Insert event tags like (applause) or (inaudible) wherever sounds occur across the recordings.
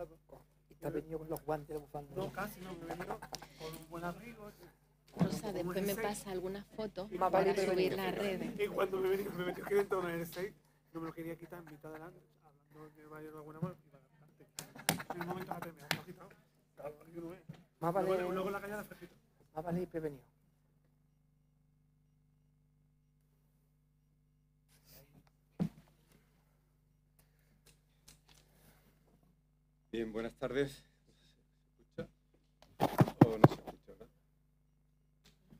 Y está venido con los guantes, No, casi no, me venido con un buen abrigo. Rosa, después me pasa algunas fotos para vale subir las redes. (laughs) Y cuando me venía, me metió aquí dentro el N6, no me lo quería quitar en mitad la noche, hablando de mayor de alguna manera, y para En un momento a me has agitado. Claro, no ve. Más vale. Luego, luego la la Más vale y prevenido. Bien, buenas tardes. ¿Se escucha? ¿O no se escucha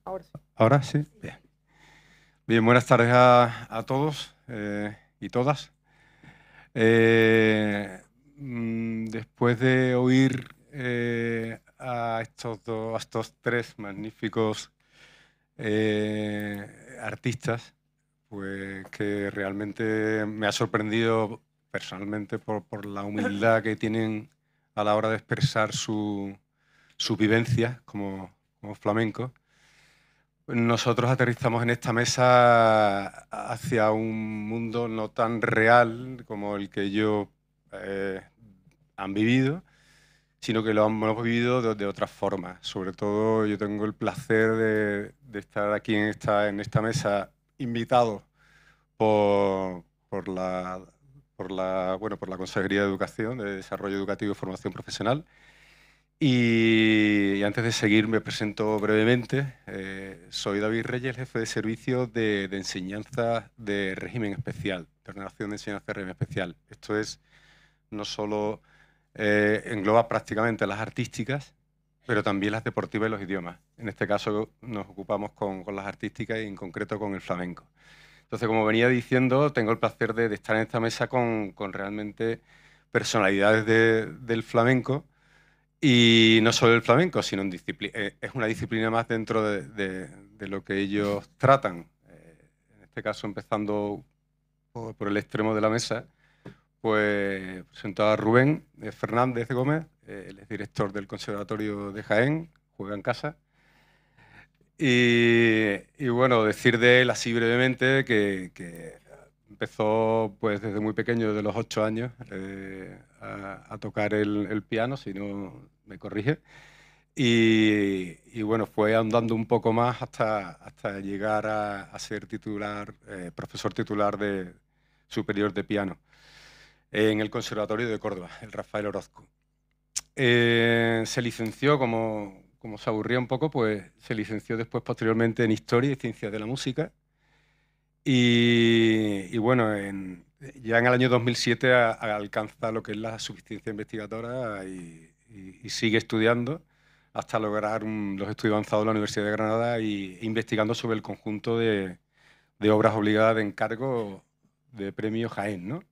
ahora? Ahora sí. Ahora sí. Bien. Bien buenas tardes a, todos eh, y todas. Eh, mm, después de oír eh, a, estos a estos tres magníficos artistas, pues que realmente me ha sorprendido personalmente por, la humildad que tienen a la hora de expresar su, vivencia como, como flamencos. Nosotros aterrizamos en esta mesa hacia un mundo no tan real como el que yo eh, han vivido, sino que lo hemos vivido de, otras formas Sobre todo yo tengo el placer de, estar aquí en esta, en esta mesa invitado por la por la, bueno, por la Consejería de Educación, de Desarrollo Educativo y Formación Profesional. Y, antes de seguir me presento brevemente. Eh, soy David Reyes, jefe de servicio de, enseñanza de régimen especial, de ordenación de enseñanza de régimen especial. Esto es no solo eh, engloba prácticamente las artísticas, pero también las deportivas y los idiomas. En este caso nos ocupamos con, con las artísticas y en concreto con el flamenco. Entonces, como venía diciendo, tengo el placer de, estar en esta mesa con, realmente personalidades del flamenco. Y no solo el flamenco, sino eh, es una disciplina más dentro de, lo que ellos tratan. Eh, en este caso, empezando por, el extremo de la mesa, pues presento a Rubén Fernández Gómez, el eh, él es director del Conservatorio de Jaén, juega en casa. Y, bueno, decir de él así brevemente que, empezó pues desde muy pequeño, desde los ocho años, eh, a, tocar el, piano, si no me corrige. Y, bueno, fue andando un poco más hasta, llegar a, ser titular, eh, profesor titular de superior de piano en el Conservatorio de Córdoba, el Rafael Orozco. Eh, se licenció, como, como se aburría un poco, pues se licenció después posteriormente en Historia y Ciencias de la Música. Y, bueno, ya en el año 2007 alcanza lo que es la suficiencia investigadora y, sigue estudiando hasta lograr los estudios avanzados en la Universidad de Granada e investigando sobre el conjunto de, obras obligadas de encargo de premio Jaén. ¿no?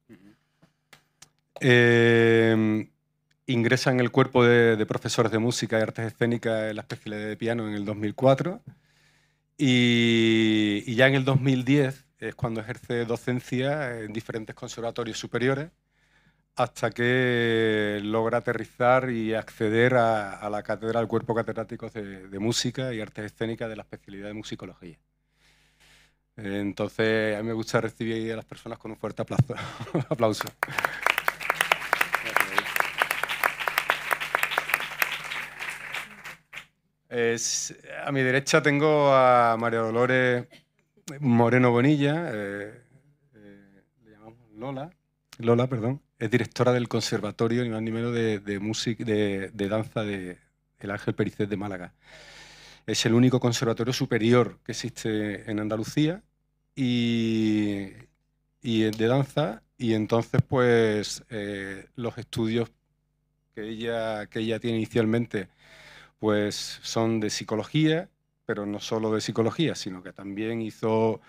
ingresa en el cuerpo de, profesores de música y artes escénicas en la especialidad de piano en el 2004 y, ya en el 2010 es cuando ejerce docencia en diferentes conservatorios superiores hasta que logra aterrizar y acceder a, la cátedra del cuerpo catedrático de, música y artes escénicas de la especialidad de musicología. Entonces, a mí me gusta recibir a las personas con un fuerte aplauso. (laughs) a mi derecha tengo a María Dolores Moreno Bonilla, eh, eh, le llamamos Lola. perdón. Es directora del Conservatorio, ni más ni menos, de, música de, danza de El Ángel Pericet de Málaga. Es el único conservatorio superior que existe en Andalucía y, es de danza. Y entonces, pues, eh, los estudios que ella, que ella tiene inicialmente pues son de psicología, pero no solo de psicología, sino que también hizo,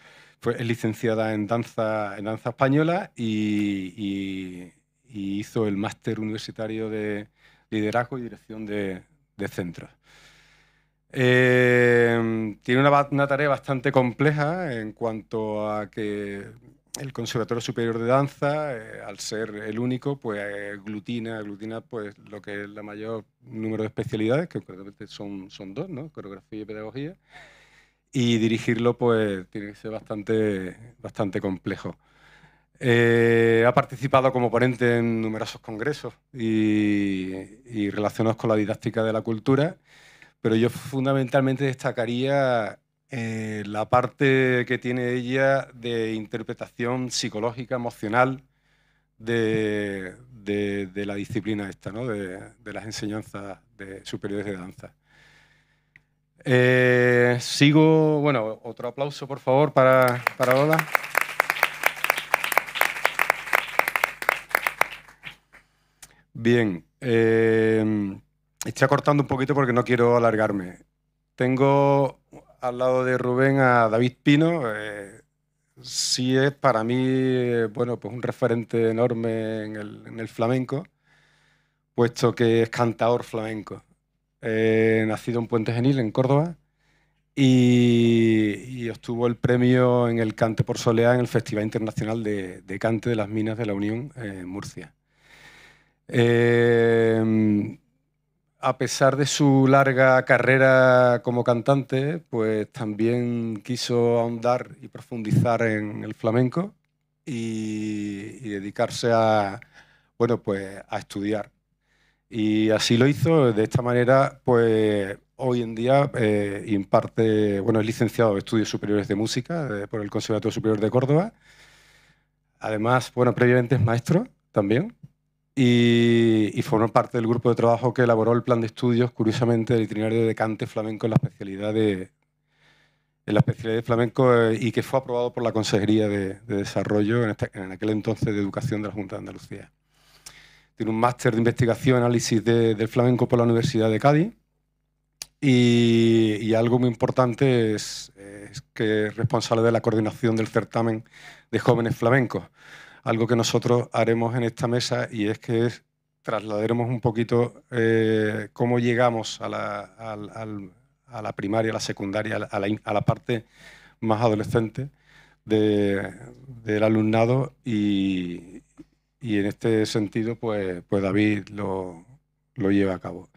licenciada en danza, en danza española y, hizo el máster universitario de liderazgo y dirección de, centros. Eh, tiene una, tarea bastante compleja en cuanto a que el Conservatorio Superior de Danza, eh, al ser el único, pues aglutina, eh, aglutina pues, lo que es la mayor número de especialidades, que son, son dos, ¿no? coreografía y pedagogía, y dirigirlo pues, tiene que ser bastante, bastante complejo. Eh, ha participado como ponente en numerosos congresos y relacionados con la didáctica de la cultura, pero yo fundamentalmente destacaría eh, la parte que tiene ella de interpretación psicológica, emocional de, la disciplina esta, ¿no? de, las enseñanzas de superiores de danza. Eh, sigo, bueno, otro aplauso por favor para, para Bien, eh, estoy acortando un poquito porque no quiero alargarme. Tengo al lado de Rubén a David Pino, eh, sí es para mí bueno, pues un referente enorme en el, flamenco, puesto que es cantador flamenco. nacido en Puente Genil, en Córdoba, y, obtuvo el premio en el Cante por Soleá en el Festival Internacional de, Cante de las Minas de la Unión eh, en Murcia. Eh, a pesar de su larga carrera como cantante, pues también quiso ahondar y profundizar en el flamenco y, dedicarse a, bueno, pues a estudiar. Y así lo hizo, de esta manera, pues hoy en día eh, imparte, bueno, es licenciado en Estudios Superiores de Música eh, por el Conservatorio Superior de Córdoba. Además, bueno, previamente es maestro también y, formó parte del grupo de trabajo que elaboró el plan de estudios, curiosamente, del itinerario de Cante Flamenco en la especialidad de, en la especialidad de flamenco eh, y que fue aprobado por la Consejería de, Desarrollo, este, en, aquel entonces de Educación de la Junta de Andalucía. Tiene un máster de investigación y análisis del flamenco por la Universidad de Cádiz. Y, algo muy importante es que es responsable de la coordinación del certamen de jóvenes flamencos algo que nosotros haremos en esta mesa y es que trasladaremos un poquito eh, cómo llegamos a la, primaria, a la secundaria, a la, parte más adolescente del alumnado y, en este sentido pues, pues David lo lleva a cabo.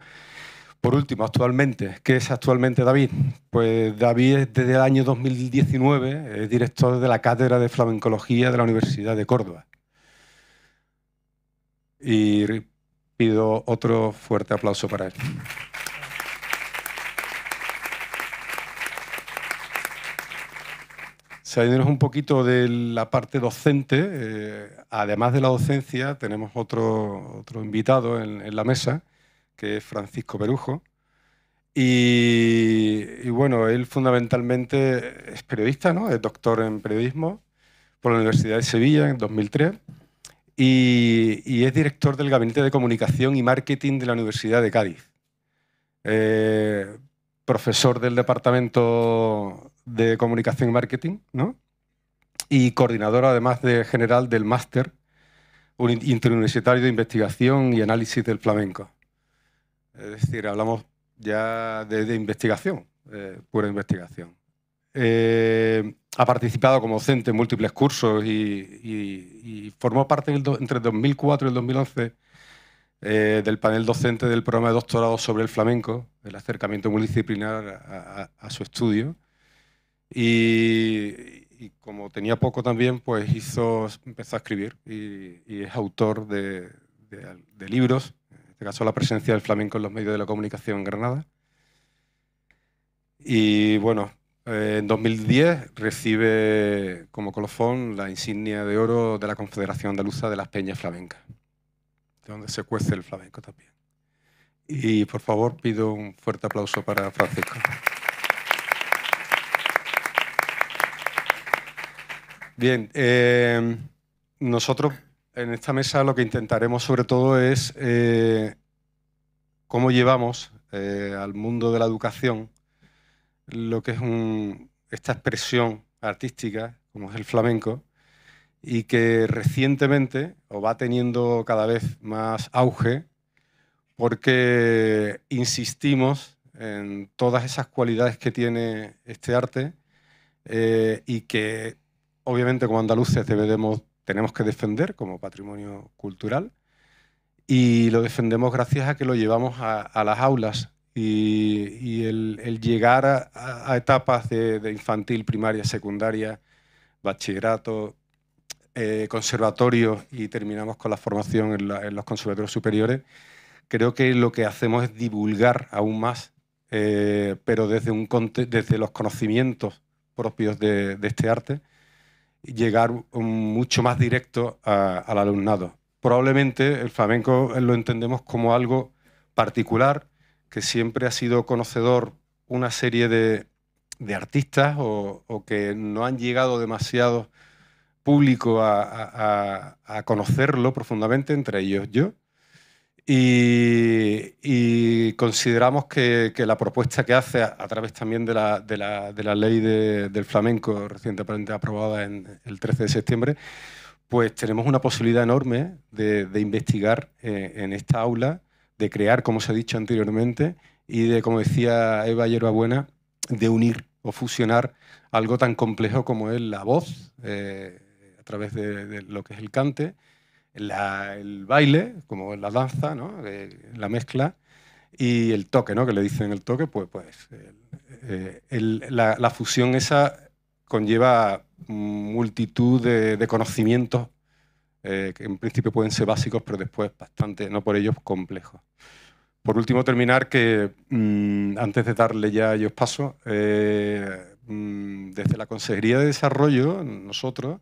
Por último, actualmente, ¿qué es actualmente David? Pues David desde el año 2019 es director de la Cátedra de Flamencología de la Universidad de Córdoba. Y pido otro fuerte aplauso para él. Saliéndonos un poquito de la parte docente, eh, además de la docencia, tenemos otro, invitado en la mesa, que es Francisco Perujo, Y, bueno, él fundamentalmente es periodista, ¿no? es doctor en periodismo por la Universidad de Sevilla en 2003 y, es director del Gabinete de Comunicación y Marketing de la Universidad de Cádiz. Eh, profesor del Departamento de Comunicación y Marketing y coordinador además de general del Máster Interuniversitario de Investigación y Análisis del Flamenco. Es decir, hablamos ya de, investigación, eh, pura investigación. Eh, ha participado como docente en múltiples cursos y, formó parte entre el 2004 y el 2011 eh, del panel docente del programa de doctorado sobre el flamenco, el acercamiento multidisciplinar a, su estudio. Y, como tenía poco también, pues empezó a escribir y, es autor de libros este caso la presencia del flamenco en los medios de la comunicación en Granada. Y bueno, eh, en 2010 recibe como colofón la insignia de oro de la Confederación Andaluza de las Peñas Flamencas, de donde se cuece el flamenco también. Y por favor pido un fuerte aplauso para Francisco. Bien, eh, nosotros en esta mesa lo que intentaremos sobre todo es eh, cómo llevamos eh, al mundo de la educación lo que es esta expresión artística, como es el flamenco, y que recientemente va teniendo cada vez más auge porque insistimos en todas esas cualidades que tiene este arte eh, y que obviamente como andaluces debemos tenemos que defender como patrimonio cultural y lo defendemos gracias a que lo llevamos a, las aulas y, el, llegar a, etapas de, infantil, primaria, secundaria, bachillerato, eh, conservatorio y terminamos con la formación en, los conservatorios superiores, creo que lo que hacemos es divulgar aún más, eh, pero desde, desde los conocimientos propios de este arte llegar mucho más directo al alumnado. Probablemente el flamenco lo entendemos como algo particular que siempre ha sido conocedor una serie de, artistas o, que no han llegado demasiado público a conocerlo profundamente, entre ellos yo. Y, consideramos que, la propuesta que hace, a, través también de la, de la, de la ley del flamenco recientemente aprobada en el 13 de septiembre, pues tenemos una posibilidad enorme de, investigar eh, en esta aula, de crear, como se ha dicho anteriormente, y de, como decía Eva Yerbabuena, de unir o fusionar algo tan complejo como es la voz eh, a través de, lo que es el cante, el baile, como la danza, ¿no? la mezcla, y el toque, ¿no? que le dicen el toque, pues, pues eh, la, fusión esa conlleva multitud de, conocimientos eh, que en principio pueden ser básicos, pero después bastante, no por ellos, complejos. Por último, terminar que mm, antes de darle ya ellos paso, eh, mm, desde la Consejería de Desarrollo, nosotros,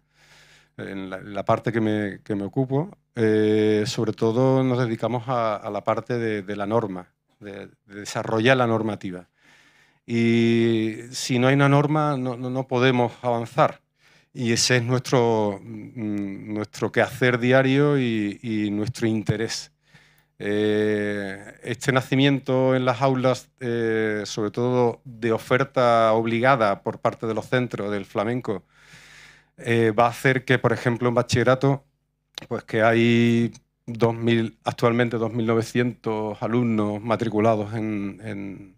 en la, parte que me, que me ocupo, eh, sobre todo nos dedicamos a, la parte de, la norma, de, desarrollar la normativa. Y si no hay una norma, no, no, no podemos avanzar. Y ese es nuestro, mm, nuestro quehacer diario y, nuestro interés. Eh, este nacimiento en las aulas, eh, sobre todo de oferta obligada por parte de los centros del flamenco, eh, va a hacer que, por ejemplo, en bachillerato, pues que hay 2000, actualmente 2.900 alumnos matriculados en,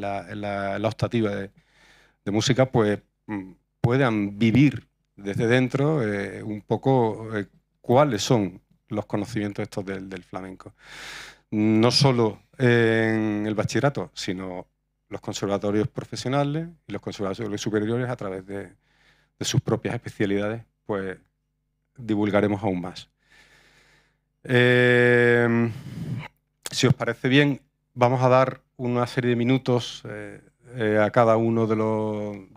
la, optativa de, música, pues mm, puedan vivir desde dentro eh, un poco eh, cuáles son los conocimientos estos del flamenco. No solo en el bachillerato, sino los conservatorios profesionales y los conservatorios superiores a través de, de sus propias especialidades, pues divulgaremos aún más. Em, si os parece bien, vamos a dar una serie de minutos eh, eh, a cada uno de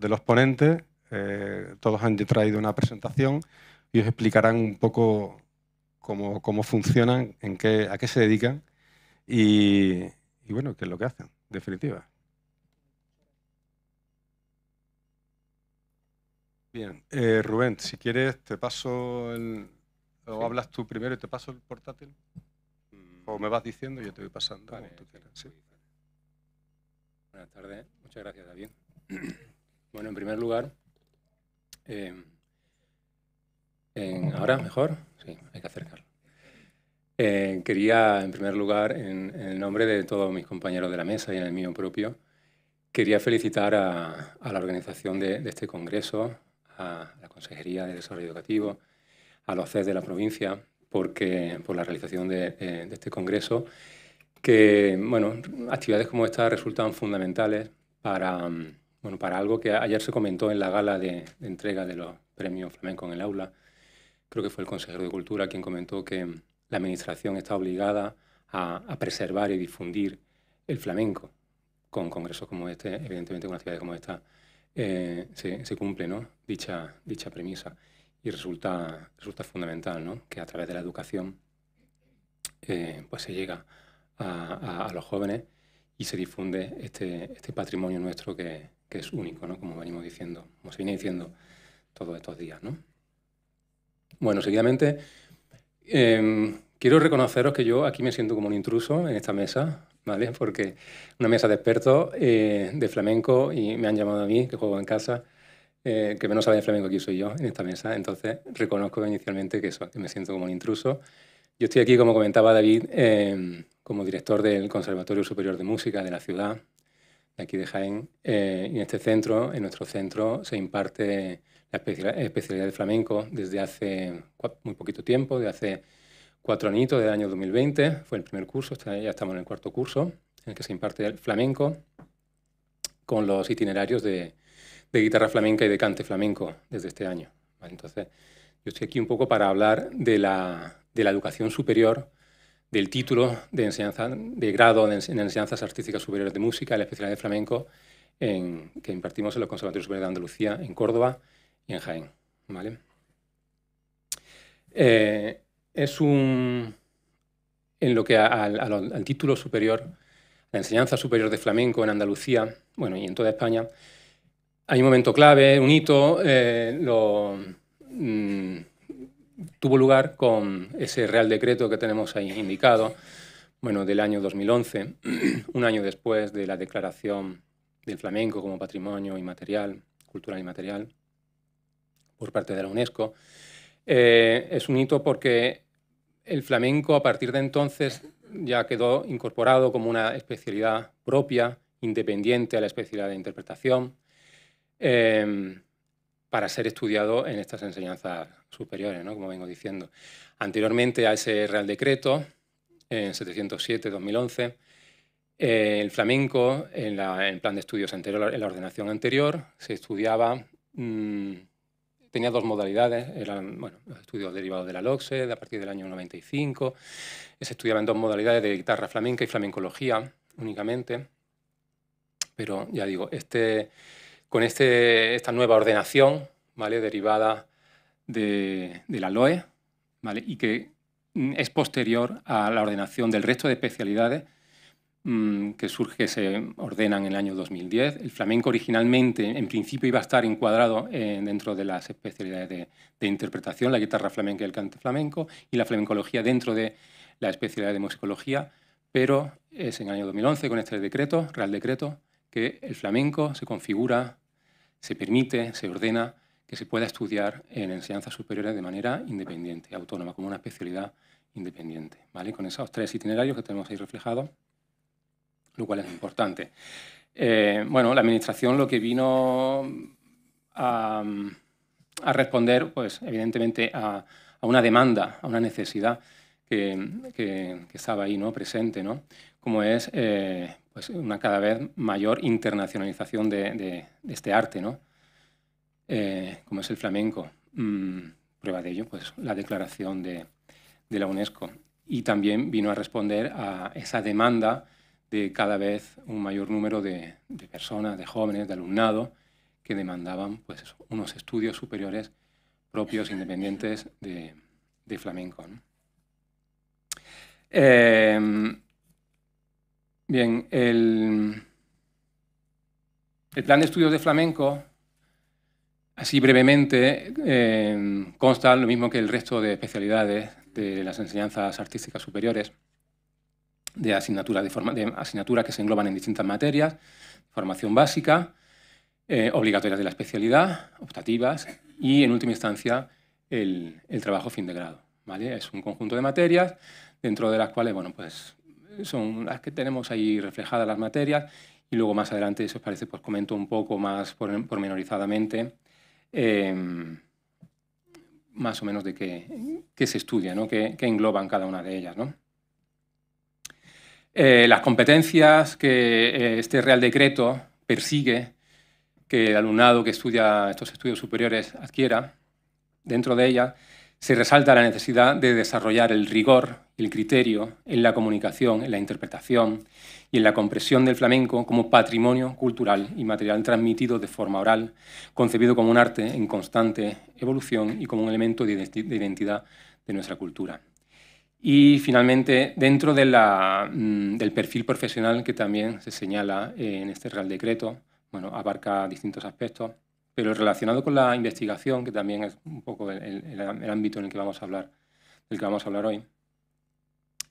los, ponentes. Eh, todos han traído una presentación y os explicarán un poco cómo, cómo funcionan, en qué, a qué se dedican y, y bueno, qué es lo que hacen, definitiva. Bien, eh, Rubén, si quieres te paso el... ¿O hablas tú primero y te paso el portátil? Mm. ¿O me vas diciendo y yo te voy pasando? Buenas tardes, muchas gracias David. (clears throat) bueno, en primer lugar, em, en, ¿ahora mejor? Sí, hay que acercarlo. Eh, quería, en primer lugar, en, el nombre de todos mis compañeros de la mesa y en el mío propio, quería felicitar a, la organización de, de este congreso, a la Consejería de Desarrollo Educativo, a los CES de la provincia, porque, por la realización de, este congreso, que bueno, actividades como esta resultan fundamentales para, bueno, para algo que ayer se comentó en la gala de, entrega de los premios flamenco en el aula. Creo que fue el consejero de Cultura quien comentó que la Administración está obligada a, a preservar y difundir el flamenco con congresos como este, evidentemente con actividades como esta eh, se, cumple ¿no? dicha, dicha premisa. Y resulta, resulta fundamental ¿no? que a través de la educación eh, pues se llega a, los jóvenes y se difunde este, este patrimonio nuestro que, es único, ¿no? como venimos diciendo, como se viene diciendo todos estos días. ¿no? Bueno, seguidamente, em, quiero reconoceros que yo aquí me siento como un intruso en esta mesa. ¿vale? Porque una mesa de expertos eh, de flamenco y me han llamado a mí, que juego en casa, eh, que menos sabe de flamenco aquí soy yo en esta mesa, entonces reconozco inicialmente que me siento como un intruso. Yo estoy aquí, como comentaba David, em, como director del Conservatorio Superior de Música de la ciudad, de aquí de Jaén, eh, y en este centro, en nuestro centro, se imparte la especialidad de flamenco desde hace muy poquito tiempo, de hace cuatro anitos del año 2020, fue el primer curso, ya estamos en el cuarto curso, en el que se imparte el flamenco con los itinerarios de, guitarra flamenca y de cante flamenco desde este año. Entonces, yo estoy aquí un poco para hablar de la, educación superior, del título de enseñanza de grado en enseñanzas artísticas superiores de música, la especialidad de flamenco que impartimos en los Conservatorios Superiores de Andalucía, en Córdoba y en Jaén. ¿vale? Eh, es un. En lo que al título superior, la enseñanza superior de flamenco en Andalucía, bueno, y en toda España, hay un momento clave, un hito, eh, mm, tuvo lugar con ese Real Decreto que tenemos ahí indicado, bueno, del año 2011, (clears throat) un año después de la declaración del flamenco como patrimonio inmaterial, cultural inmaterial, por parte de la UNESCO. Eh, es un hito porque el flamenco a partir de entonces ya quedó incorporado como una especialidad propia, independiente a la especialidad de interpretación, em, para ser estudiado en estas enseñanzas superiores, como vengo diciendo. Anteriormente a ese Real Decreto, en 707-2011, eh, el flamenco, en, el plan de estudios anterior, en la ordenación anterior, se estudiaba mm, tenía dos modalidades, eran bueno, estudios derivados de la LOCSE, a partir del año 95, se estudiaban dos modalidades de guitarra flamenca y flamencología únicamente, pero ya digo, este, con este, esta nueva ordenación, ¿vale? derivada de, de la LOE, ¿vale? y que es posterior a la ordenación del resto de especialidades, Mm, que surge, se ordenan en el año 2010. El flamenco originalmente, en principio, iba a estar encuadrado eh, dentro de las especialidades de, interpretación, la guitarra flamenca y el cante flamenco, y la flamencología dentro de la especialidad de musicología, pero es en el año 2011, con este decreto, Real Decreto, que el flamenco se configura, se permite, se ordena que se pueda estudiar en enseñanzas superiores de manera independiente, autónoma, como una especialidad independiente. ¿vale? Con esos tres itinerarios que tenemos ahí reflejados lo cual es importante. Eh, bueno, la administración lo que vino a, responder, pues evidentemente a, una demanda, a una necesidad que, que, estaba ahí ¿no? presente, ¿no? como es eh, pues una cada vez mayor internacionalización de, este arte, ¿no? Eh, como es el flamenco. Mm, prueba de ello, pues la declaración de, de la UNESCO. Y también vino a responder a esa demanda de cada vez un mayor número de, personas, de jóvenes, de alumnado, que demandaban pues, unos estudios superiores propios, independientes de, flamenco. Em, bien, el, plan de estudios de flamenco, así brevemente, em, consta lo mismo que el resto de especialidades de las enseñanzas artísticas superiores de asignaturas, de, forma, de asignaturas que se engloban en distintas materias, formación básica, eh, obligatorias de la especialidad, optativas y, en última instancia, el, trabajo fin de grado. ¿vale? Es un conjunto de materias dentro de las cuales bueno, pues, son las que tenemos ahí reflejadas las materias y luego más adelante, si os parece, pues comento un poco más pormenorizadamente em, más o menos de qué, se estudia, ¿no? qué, engloban cada una de ellas. ¿no? Eh, las competencias que eh, este Real Decreto persigue que el alumnado que estudia estos estudios superiores adquiera, dentro de ella se resalta la necesidad de desarrollar el rigor, el criterio en la comunicación, en la interpretación y en la compresión del flamenco como patrimonio cultural y material transmitido de forma oral, concebido como un arte en constante evolución y como un elemento de identidad de nuestra cultura. Y finalmente, dentro mm, del perfil profesional que también se señala eh, en este Real Decreto, bueno, abarca distintos aspectos, pero relacionado con la investigación, que también es un poco el, ámbito en el que vamos a hablar, del que vamos a hablar hoy,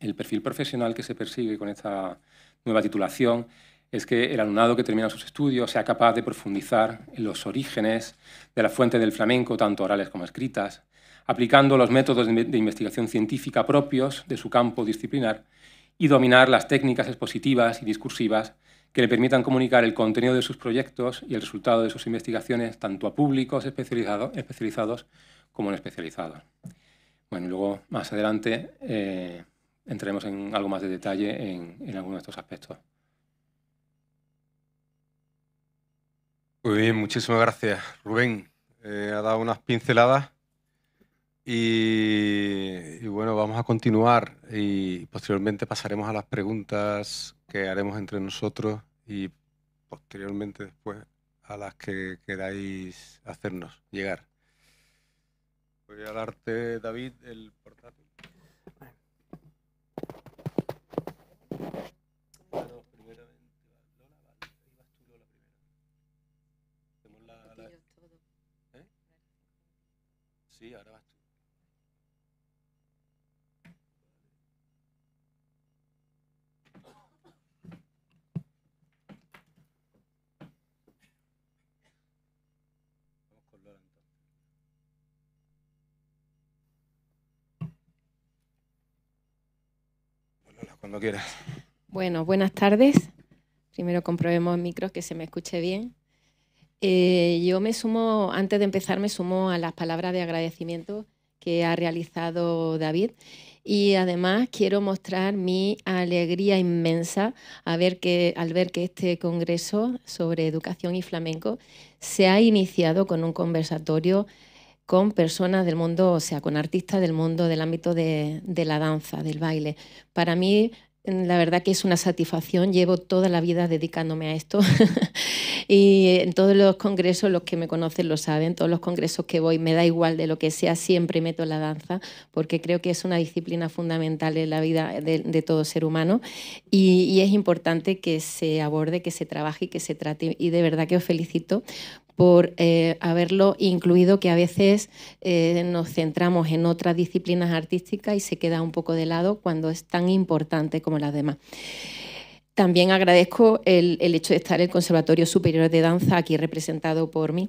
el perfil profesional que se persigue con esta nueva titulación es que el alumnado que termina sus estudios sea capaz de profundizar en los orígenes de la fuente del flamenco, tanto orales como escritas, aplicando los métodos de investigación científica propios de su campo disciplinar y dominar las técnicas expositivas y discursivas que le permitan comunicar el contenido de sus proyectos y el resultado de sus investigaciones tanto a públicos especializados como no especializados. Bueno, luego más adelante eh, entraremos en algo más de detalle en, algunos de estos aspectos. Muy bien, muchísimas gracias, Rubén. Eh, ha dado unas pinceladas y, bueno, vamos a continuar y posteriormente pasaremos a las preguntas que haremos entre nosotros y posteriormente después a las que queráis hacernos llegar. Voy a darte, David, el portátil. Sí, ahora quieras. Bueno, buenas tardes. Primero comprobemos micro, que se me escuche bien. Eh, yo me sumo, antes de empezar, me sumo a las palabras de agradecimiento que ha realizado David y además quiero mostrar mi alegría inmensa al ver que este congreso sobre educación y flamenco se ha iniciado con un conversatorio con personas del mundo, o sea, con artistas del mundo del ámbito de, la danza, del baile. Para mí, mm, la verdad que es una satisfacción, llevo toda la vida dedicándome a esto (laughs) y en todos los congresos, los que me conocen lo saben, todos los congresos que voy, me da igual de lo que sea, siempre meto la danza porque creo que es una disciplina fundamental en la vida de, todo ser humano y, y es importante que se aborde, que se trabaje y que se trate y de verdad que os felicito por eh, haberlo incluido, que a veces eh, nos centramos en otras disciplinas artísticas y se queda un poco de lado cuando es tan importante como las demás. También agradezco el, hecho de estar el Conservatorio Superior de Danza aquí representado por mí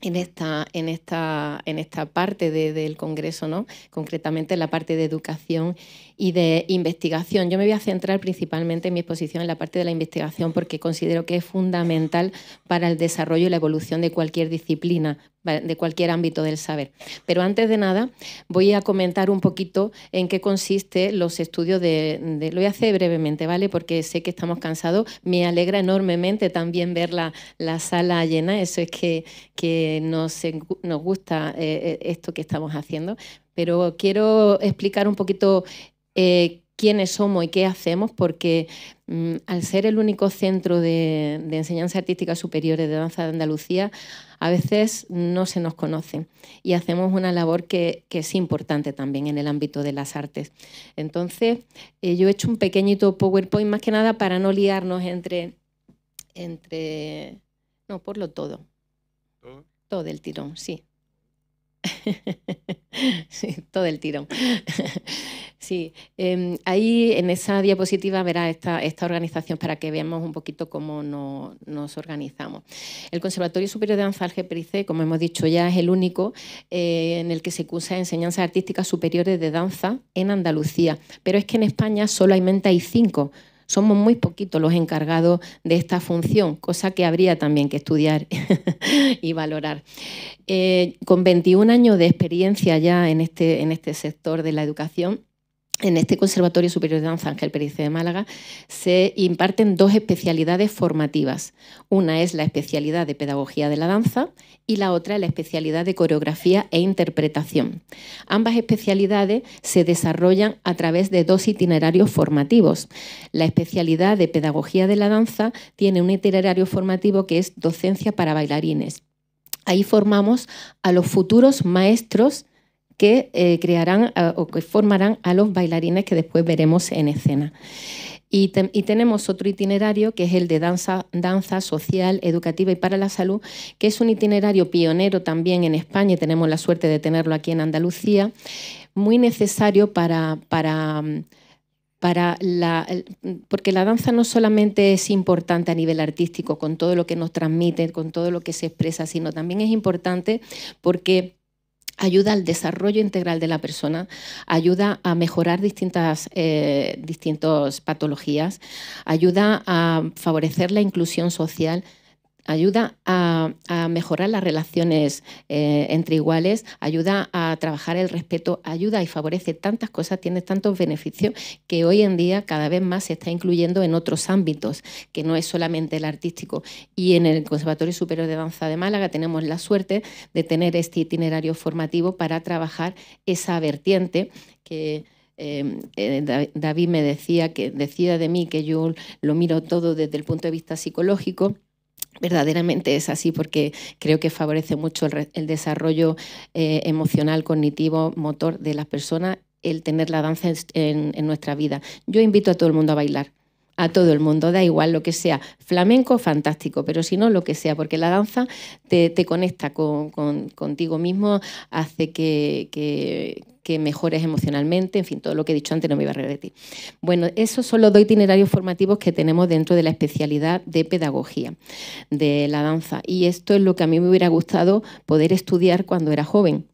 en esta, en esta, en esta parte del Congreso, ¿no? concretamente en la parte de educación y de investigación. Yo me voy a centrar principalmente en mi exposición en la parte de la investigación porque considero que es fundamental para el desarrollo y la evolución de cualquier disciplina, de cualquier ámbito del saber. Pero antes de nada, voy a comentar un poquito en qué consiste los estudios de, lo voy a hacer brevemente, ¿vale? Porque sé que estamos cansados. Me alegra enormemente también ver la, sala llena, eso es que, que nos, nos gusta eh, eh, esto que estamos haciendo pero quiero explicar un poquito eh, quiénes somos y qué hacemos, porque mm, al ser el único centro de, enseñanza artística superior de danza de Andalucía, a veces no se nos conoce y hacemos una labor que, es importante también en el ámbito de las artes. Entonces, eh, yo he hecho un pequeñito PowerPoint más que nada para no liarnos entre... entre no, por lo todo. ¿Todo? Todo tirón, sí. (laughs) sí, todo el tirón. (laughs) sí, em, ahí en esa diapositiva verá esta, organización para que veamos un poquito cómo nos organizamos. El Conservatorio Superior de Danza Algeprice, como hemos dicho ya, es el único eh, en el que se cursa enseñanzas artísticas superiores de danza en Andalucía, pero es que en España solamente hay cinco somos muy poquitos los encargados de esta función, cosa que habría también que estudiar (laughs) y valorar. Eh, con 21 años de experiencia ya en este, este sector de la educación, en este Conservatorio Superior de Danza Ángel Pérez de Málaga se imparten dos especialidades formativas. Una es la especialidad de Pedagogía de la Danza y la otra es la especialidad de Coreografía e Interpretación. Ambas especialidades se desarrollan a través de dos itinerarios formativos. La especialidad de Pedagogía de la Danza tiene un itinerario formativo que es Docencia para bailarines. Ahí formamos a los futuros maestros que eh, crearán eh, o que formarán a los bailarines que después veremos en escena. Y, tenemos otro itinerario que es el de danza, danza social, educativa y para la salud, que es un itinerario pionero también en España y tenemos la suerte de tenerlo aquí en Andalucía, muy necesario para, para mm, para la, porque la danza no solamente es importante a nivel artístico, con todo lo que nos transmite, con todo lo que se expresa, sino también es importante porque ayuda al desarrollo integral de la persona, ayuda a mejorar distintas, eh, patologías, ayuda a favorecer la inclusión social ayuda a, mejorar las relaciones eh, entre iguales, ayuda a trabajar el respeto, ayuda y favorece tantas cosas, tiene tantos beneficios que hoy en día cada vez más se está incluyendo en otros ámbitos, que no es solamente el artístico. Y en el Conservatorio Superior de Danza de Málaga tenemos la suerte de tener este itinerario formativo para trabajar esa vertiente que... Em, eh, David me decía que decía de mí que yo lo miro todo desde el punto de vista psicológico, verdaderamente es así porque creo que favorece mucho el, desarrollo eh, emocional, cognitivo, motor de las personas el tener la danza en, nuestra vida. Yo invito a todo el mundo a bailar a todo el mundo, da igual lo que sea, flamenco, fantástico, pero si no, lo que sea, porque la danza te, conecta con, contigo mismo, hace que, que mejores emocionalmente, en fin, todo lo que he dicho antes no me iba a repetir. Bueno, esos son los dos itinerarios formativos que tenemos dentro de la especialidad de pedagogía de la danza y esto es lo que a mí me hubiera gustado poder estudiar cuando era joven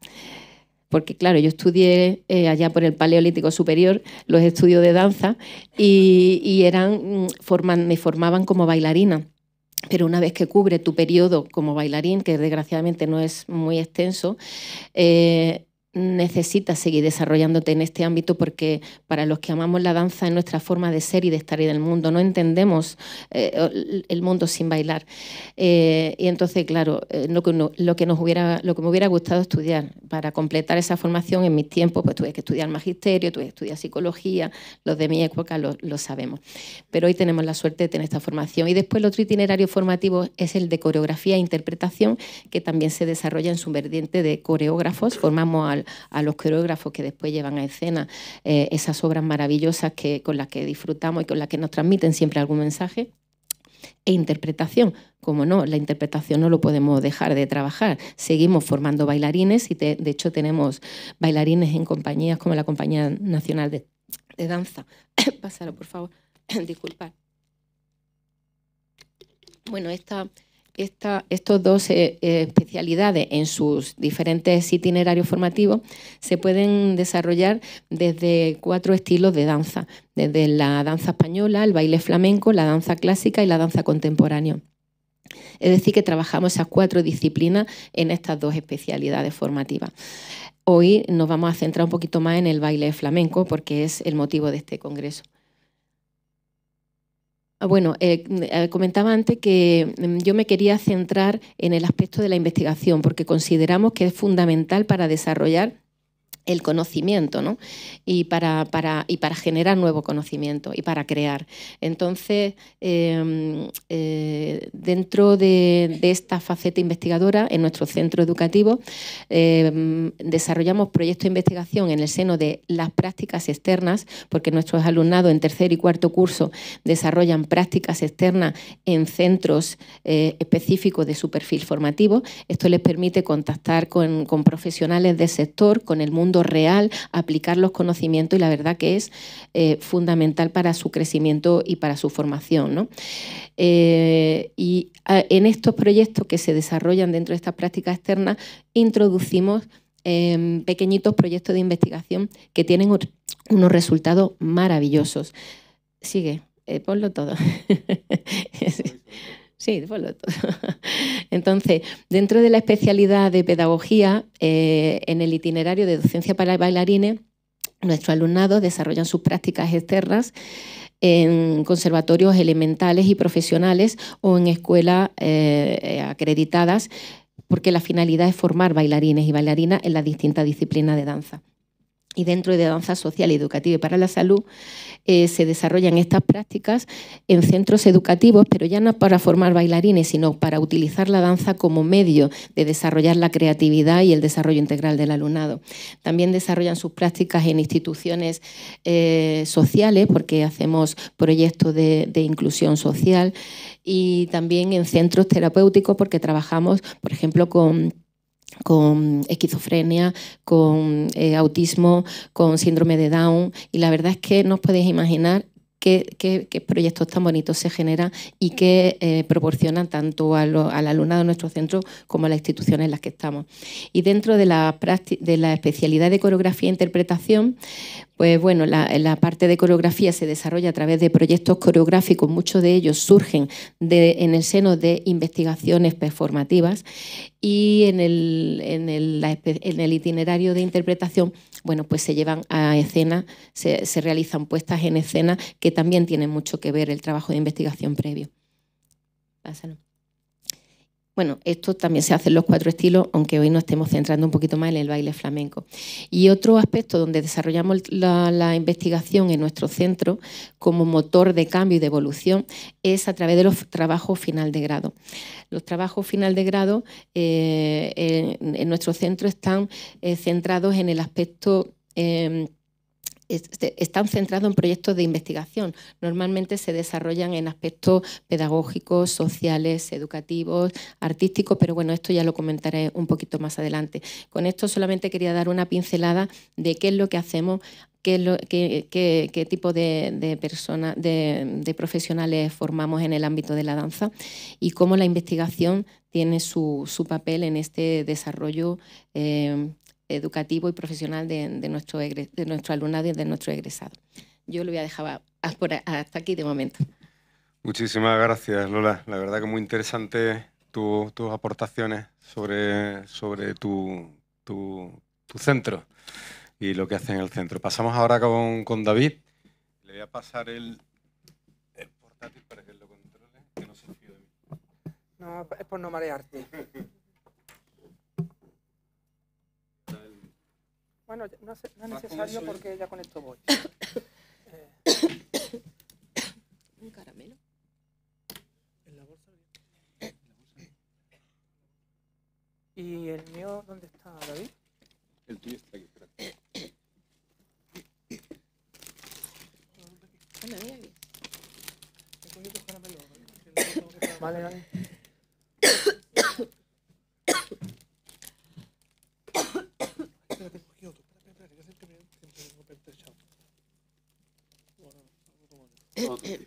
porque claro, yo estudié eh, allá por el Paleolítico Superior los estudios de danza y, eran, mm, me formaban como bailarina. Pero una vez que cubre tu periodo como bailarín, que desgraciadamente no es muy extenso, eh, necesitas seguir desarrollándote en este ámbito porque para los que amamos la danza es nuestra forma de ser y de estar en el mundo, no entendemos eh, el mundo sin bailar. Eh, y entonces, claro, eh, lo, que nos hubiera, lo que me hubiera gustado estudiar para completar esa formación en mis tiempos, pues tuve que estudiar magisterio, tuve que estudiar psicología, los de mi época lo, lo sabemos. Pero hoy tenemos la suerte de tener esta formación. Y después el otro itinerario formativo es el de coreografía e interpretación, que también se desarrolla en su vertiente de coreógrafos, formamos a a los coreógrafos que después llevan a escena eh, esas obras maravillosas que, con las que disfrutamos y con las que nos transmiten siempre algún mensaje e interpretación. Como no, la interpretación no lo podemos dejar de trabajar. Seguimos formando bailarines y de hecho tenemos bailarines en compañías como la Compañía Nacional de, Danza. (coughs) Pásalo, por favor. (coughs) Disculpad. Bueno, esta, estas estos dos eh, eh, especialidades en sus diferentes itinerarios formativos se pueden desarrollar desde cuatro estilos de danza, desde la danza española, el baile flamenco, la danza clásica y la danza contemporánea. Es decir, que trabajamos esas cuatro disciplinas en estas dos especialidades formativas. Hoy nos vamos a centrar un poquito más en el baile flamenco porque es el motivo de este congreso. Ah, bueno, eh, eh, comentaba antes que mm, yo me quería centrar en el aspecto de la investigación, porque consideramos que es fundamental para desarrollar el conocimiento, Y para, y para generar nuevo conocimiento y para crear. Entonces, em, eh, dentro de, esta faceta investigadora, en nuestro centro educativo, em, desarrollamos proyectos de investigación en el seno de las prácticas externas, porque nuestros alumnados en tercer y cuarto curso desarrollan prácticas externas en centros eh, específicos de su perfil formativo. Esto les permite contactar con profesionales del sector, con el mundo real, aplicar los conocimientos y la verdad que es eh, fundamental para su crecimiento y para su formación. Eh, y en estos proyectos que se desarrollan dentro de estas prácticas externas, introducimos em, pequeñitos proyectos de investigación que tienen unos resultados maravillosos. Sigue, eh, ponlo todo. (laughs) Sí, (laughs) Entonces, dentro de la especialidad de pedagogía, eh, en el itinerario de docencia para bailarines, nuestros alumnados desarrollan sus prácticas externas en conservatorios elementales y profesionales o en escuelas eh, acreditadas, porque la finalidad es formar bailarines y bailarinas en las distintas disciplinas de danza y dentro de danza social y educativa y para la salud eh, se desarrollan estas prácticas en centros educativos, pero ya no para formar bailarines, sino para utilizar la danza como medio de desarrollar la creatividad y el desarrollo integral del alumnado. También desarrollan sus prácticas en instituciones eh, sociales, porque hacemos proyectos de inclusión social, y también en centros terapéuticos, porque trabajamos, por ejemplo, con con esquizofrenia, con eh, autismo, con síndrome de Down. Y la verdad es que no os podéis imaginar Qué, proyectos tan bonitos se generan y qué eh, proporcionan tanto a la al alumnado de nuestro centro como a las instituciones en las que estamos. Y dentro de la, de la especialidad de coreografía e interpretación, pues bueno, la, parte de coreografía se desarrolla a través de proyectos coreográficos, muchos de ellos surgen en el seno de investigaciones performativas y en el, en el, itinerario de interpretación, bueno, pues se llevan a escena, se, realizan puestas en escena que también tienen mucho que ver el trabajo de investigación previo. Bueno, esto también se hace en los cuatro estilos, aunque hoy nos estemos centrando un poquito más en el baile flamenco. Y otro aspecto donde desarrollamos la, investigación en nuestro centro como motor de cambio y de evolución es a través de los trabajos final de grado. Los trabajos final de grado eh, en, nuestro centro están eh, centrados en el aspecto... Em, este, están centrados en proyectos de investigación. Normalmente se desarrollan en aspectos pedagógicos, sociales, educativos, artísticos, pero bueno, esto ya lo comentaré un poquito más adelante. Con esto solamente quería dar una pincelada de qué es lo que hacemos Qué, tipo de, de, profesionales formamos en el ámbito de la danza y cómo la investigación tiene su, papel en este desarrollo eh, educativo y profesional de, nuestro, de nuestro alumnado y de nuestro egresado. Yo lo voy a dejar hasta aquí de momento. Muchísimas gracias, Lola. La verdad que muy interesante tus aportaciones sobre, sobre tu, centro y lo que hace en el centro. Pasamos ahora con, con David. Le voy a pasar el, portátil para que lo controle, No, es por no marearte. (laughs) Bueno, no, es ah, necesario porque ya con esto voy. (coughs) Un caramelo. En la bolsa. ¿Y el mío dónde está, David? El tuyo está aquí, ah, Vale, vale.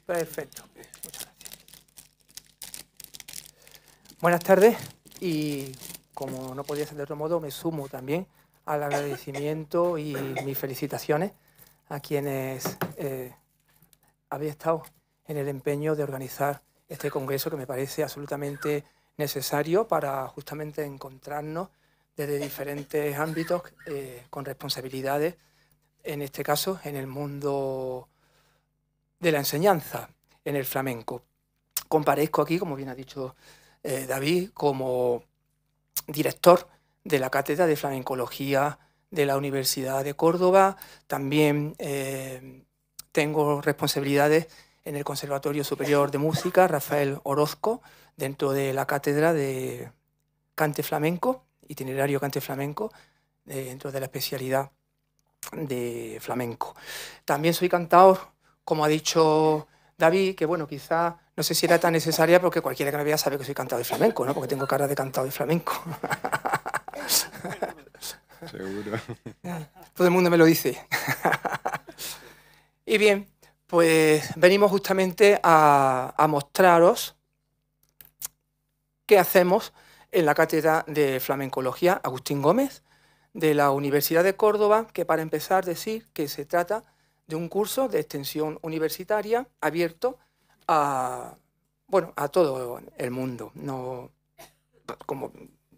Perfecto. Muchas gracias. Buenas tardes y como no podía ser de otro modo, me sumo también al agradecimiento y mis felicitaciones a quienes habían eh, habéis estado en el empeño de organizar este congreso que me parece absolutamente necesario para justamente encontrarnos desde diferentes ámbitos eh, con responsabilidades en este caso en el mundo de la enseñanza, en el flamenco. Comparezco aquí, como bien ha dicho eh, David, como director de la Cátedra de Flamencología de la Universidad de Córdoba. También eh, tengo responsabilidades en el Conservatorio Superior de Música Rafael Orozco, dentro de la Cátedra de Cante Flamenco, itinerario Cante Flamenco, eh, dentro de la especialidad de flamenco. También soy cantador, como ha dicho David, que bueno, quizá no sé si era tan necesaria porque cualquiera que me vea sabe que soy cantador de flamenco, ¿no? Porque tengo cara de cantador de flamenco. (laughs) Seguro. Todo el mundo me lo dice. y bien, pues venimos justamente a, a mostraros qué hacemos en la cátedra de flamencología Agustín Gómez de la Universidad de Córdoba, que para empezar decir que se trata de un curso de extensión universitaria abierto a, todo el mundo. como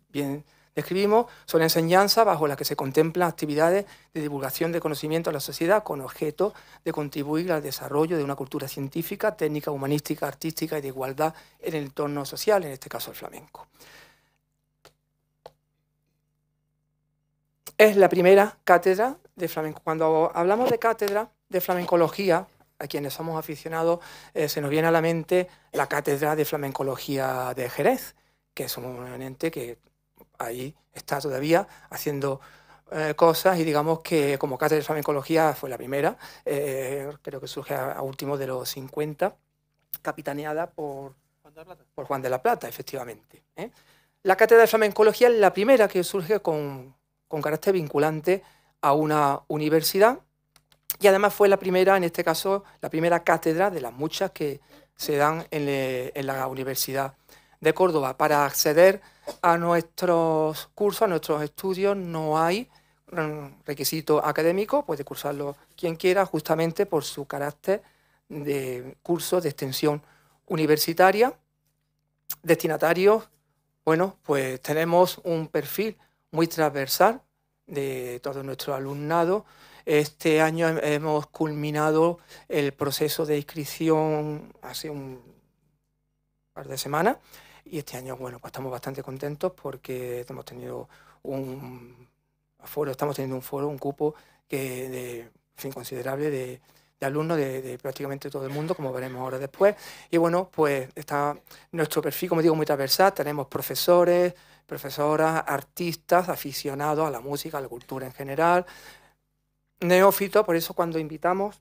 bien describimos, son enseñanza bajo la que se contemplan actividades de divulgación de conocimiento a la sociedad con objeto de contribuir al desarrollo de una cultura científica, técnica, humanística, artística y de igualdad en el entorno social, en este caso el flamenco. es la primera cátedra de flamenco. Cuando hablamos de cátedra de flamencología, a quienes somos aficionados, eh, se nos viene a la mente la cátedra de flamencología de Jerez, que es un ente que ahí está todavía haciendo eh, cosas y digamos que como cátedra de flamencología fue la primera, eh, creo que surge a, último de los 50, capitaneada por por Juan de la Plata efectivamente. La cátedra de flamencología es la primera que surge con con carácter vinculante a una universidad y además fue la primera, en este caso, la primera cátedra de las muchas que se dan en, eh, la Universidad de Córdoba. Para acceder a nuestros cursos, a nuestros estudios, no hay mm, requisito académico, puede cursarlo quien quiera, justamente por su carácter de curso de extensión universitaria. Destinatarios, bueno, pues tenemos un perfil muy transversal de todo nuestro alumnado. Este año hemos culminado el proceso de inscripción hace un par de semanas y este año bueno, pues estamos bastante contentos porque hemos tenido un foro, estamos teniendo un foro, un cupo que de, fin, considerable de, alumnos de, de, prácticamente todo el mundo, como veremos ahora después. Y bueno, pues está nuestro perfil, como digo, muy transversal. Tenemos profesores, profesoras, artistas, aficionados a la música, a la cultura en general, neófitos, por eso cuando invitamos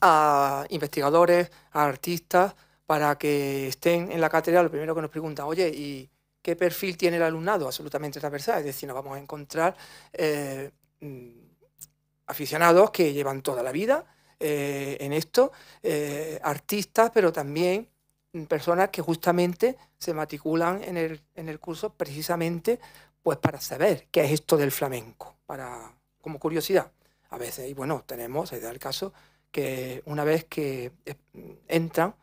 a investigadores, a artistas, para que estén en la cátedra, lo primero que nos preguntan, oye, ¿y qué perfil tiene el alumnado? Absolutamente transversal, es decir, nos vamos a encontrar eh, aficionados que llevan toda la vida eh, en esto, eh, artistas, pero también Mm, personas que justamente se matriculan en el, en el curso precisamente pues para saber qué es esto del flamenco, para, como curiosidad. A veces, y bueno, tenemos, se el caso, que una vez que eh, entran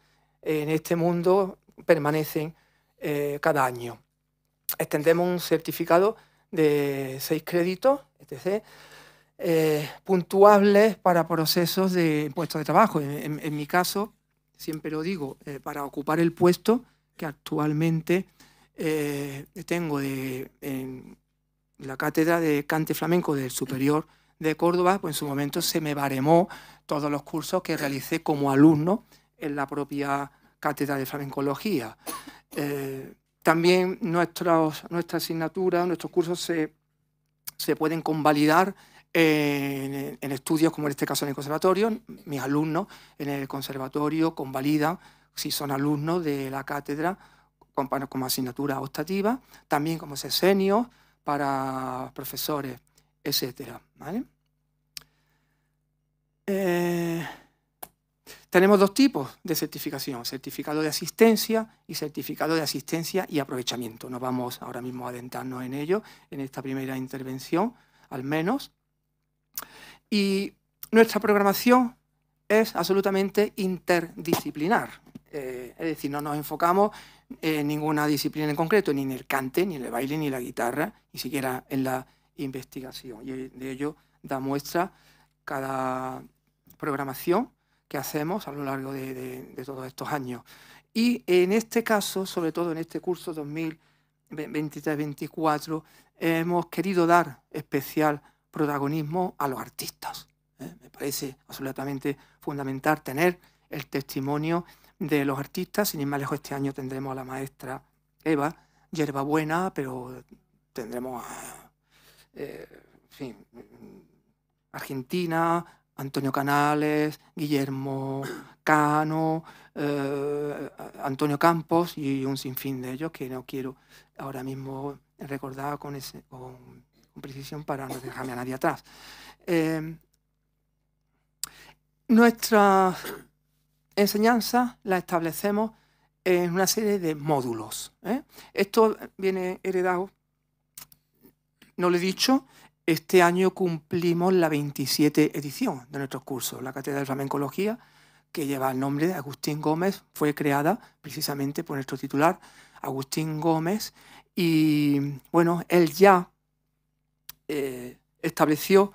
en este mundo, permanecen eh, cada año. Extendemos un certificado de seis créditos, etc., eh, puntuables para procesos de puestos de trabajo. en mi caso, siempre lo digo, eh, para ocupar el puesto que actualmente eh, tengo de, en la cátedra de cante flamenco del Superior de Córdoba, pues en su momento se me baremó todos los cursos que realicé como alumno en la propia cátedra de flamencología. Eh, también nuestra asignatura, nuestros cursos se, se pueden convalidar en, estudios, como en este caso en el conservatorio, mis alumnos en el conservatorio convalidan si son alumnos de la cátedra como, asignatura optativa, también como sesenios para profesores, etc. Eh, tenemos dos tipos de certificación, certificado de asistencia y certificado de asistencia y aprovechamiento. No vamos ahora mismo a adentrarnos en ello, en esta primera intervención, al menos. Y nuestra programación es absolutamente interdisciplinar. Eh, es decir, no nos enfocamos en ninguna disciplina en concreto, ni en el cante, ni en el baile, ni en la guitarra, ni siquiera en la investigación. Y de ello da muestra cada programación que hacemos a lo largo de, todos estos años. Y en este caso, sobre todo en este curso 2023 2024 hemos querido dar especial protagonismo a los artistas. ¿eh? Me parece absolutamente fundamental tener el testimonio de los artistas. Sin ir más lejos, este año tendremos a la maestra Eva, Yerba Buena, pero tendremos a eh, Argentina, Antonio Canales, Guillermo Cano, eh, Antonio Campos y un sinfín de ellos que no quiero ahora mismo recordar con, ese, con precisión para no dejarme a nadie atrás. Em, nuestra enseñanza la establecemos en una serie de módulos. ¿eh? Esto viene heredado, no lo he dicho, este año cumplimos la 27 edición de nuestros cursos. La Cátedra de Flamencología, que lleva el nombre de Agustín Gómez, fue creada precisamente por nuestro titular, Agustín Gómez, y bueno, él ya eh, estableció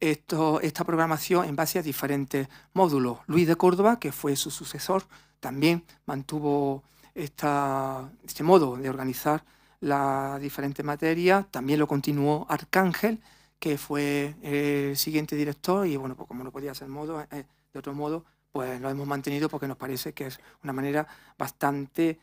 esto, esta programación en base a diferentes módulos. Luis de Córdoba, que fue su sucesor, también mantuvo este modo de organizar las diferentes materias. También lo continuó Arcángel, que fue eh, el siguiente director y bueno, pues como no podía ser modo, eh, de otro modo, pues lo hemos mantenido porque nos parece que es una manera bastante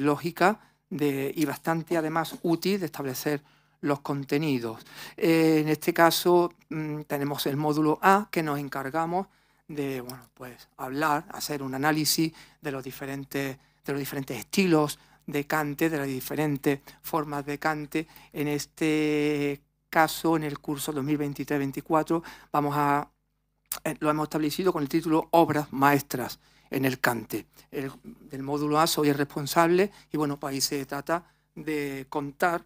lógica y bastante además útil de establecer los contenidos. Eh, en este caso mm, tenemos el módulo A que nos encargamos de bueno, pues, hablar, hacer un análisis de los diferentes, de los diferentes estilos de cante de las diferentes formas de cante En este caso, en el curso 2023-24, vamos a eh, lo hemos establecido con el título Obras Maestras en el Cante. del módulo A soy el responsable y bueno, pues ahí se trata de contar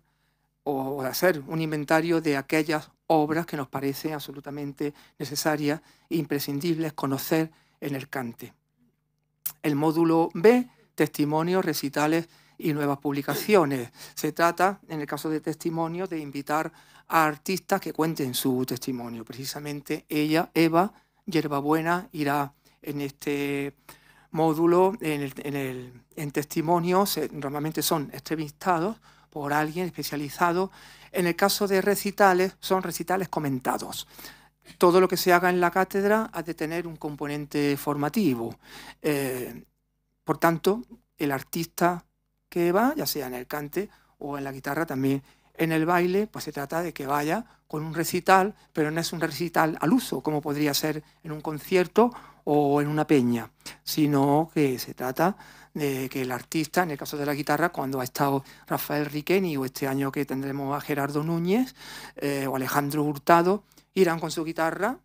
o hacer un inventario de aquellas obras que nos parecen absolutamente necesarias e imprescindibles conocer en el cante. El módulo B, testimonios, recitales y nuevas publicaciones. Se trata, en el caso de testimonios, de invitar a artistas que cuenten su testimonio. Precisamente ella, Eva Yerbabuena, irá en este módulo, en, en testimonios, eh, normalmente son entrevistados por alguien especializado. En el caso de recitales, son recitales comentados. Todo lo que se haga en la cátedra ha de tener un componente formativo. Eh, por tanto, el artista que va, ya sea en el cante o en la guitarra también, en el baile, pues se trata de que vaya con un recital, pero no es un recital al uso, como podría ser en un concierto o en una peña, sino que se trata de que el artista, en el caso de la guitarra, cuando ha estado Rafael Riqueni o este año que tendremos a Gerardo Núñez eh, o Alejandro Hurtado, irán con su guitarra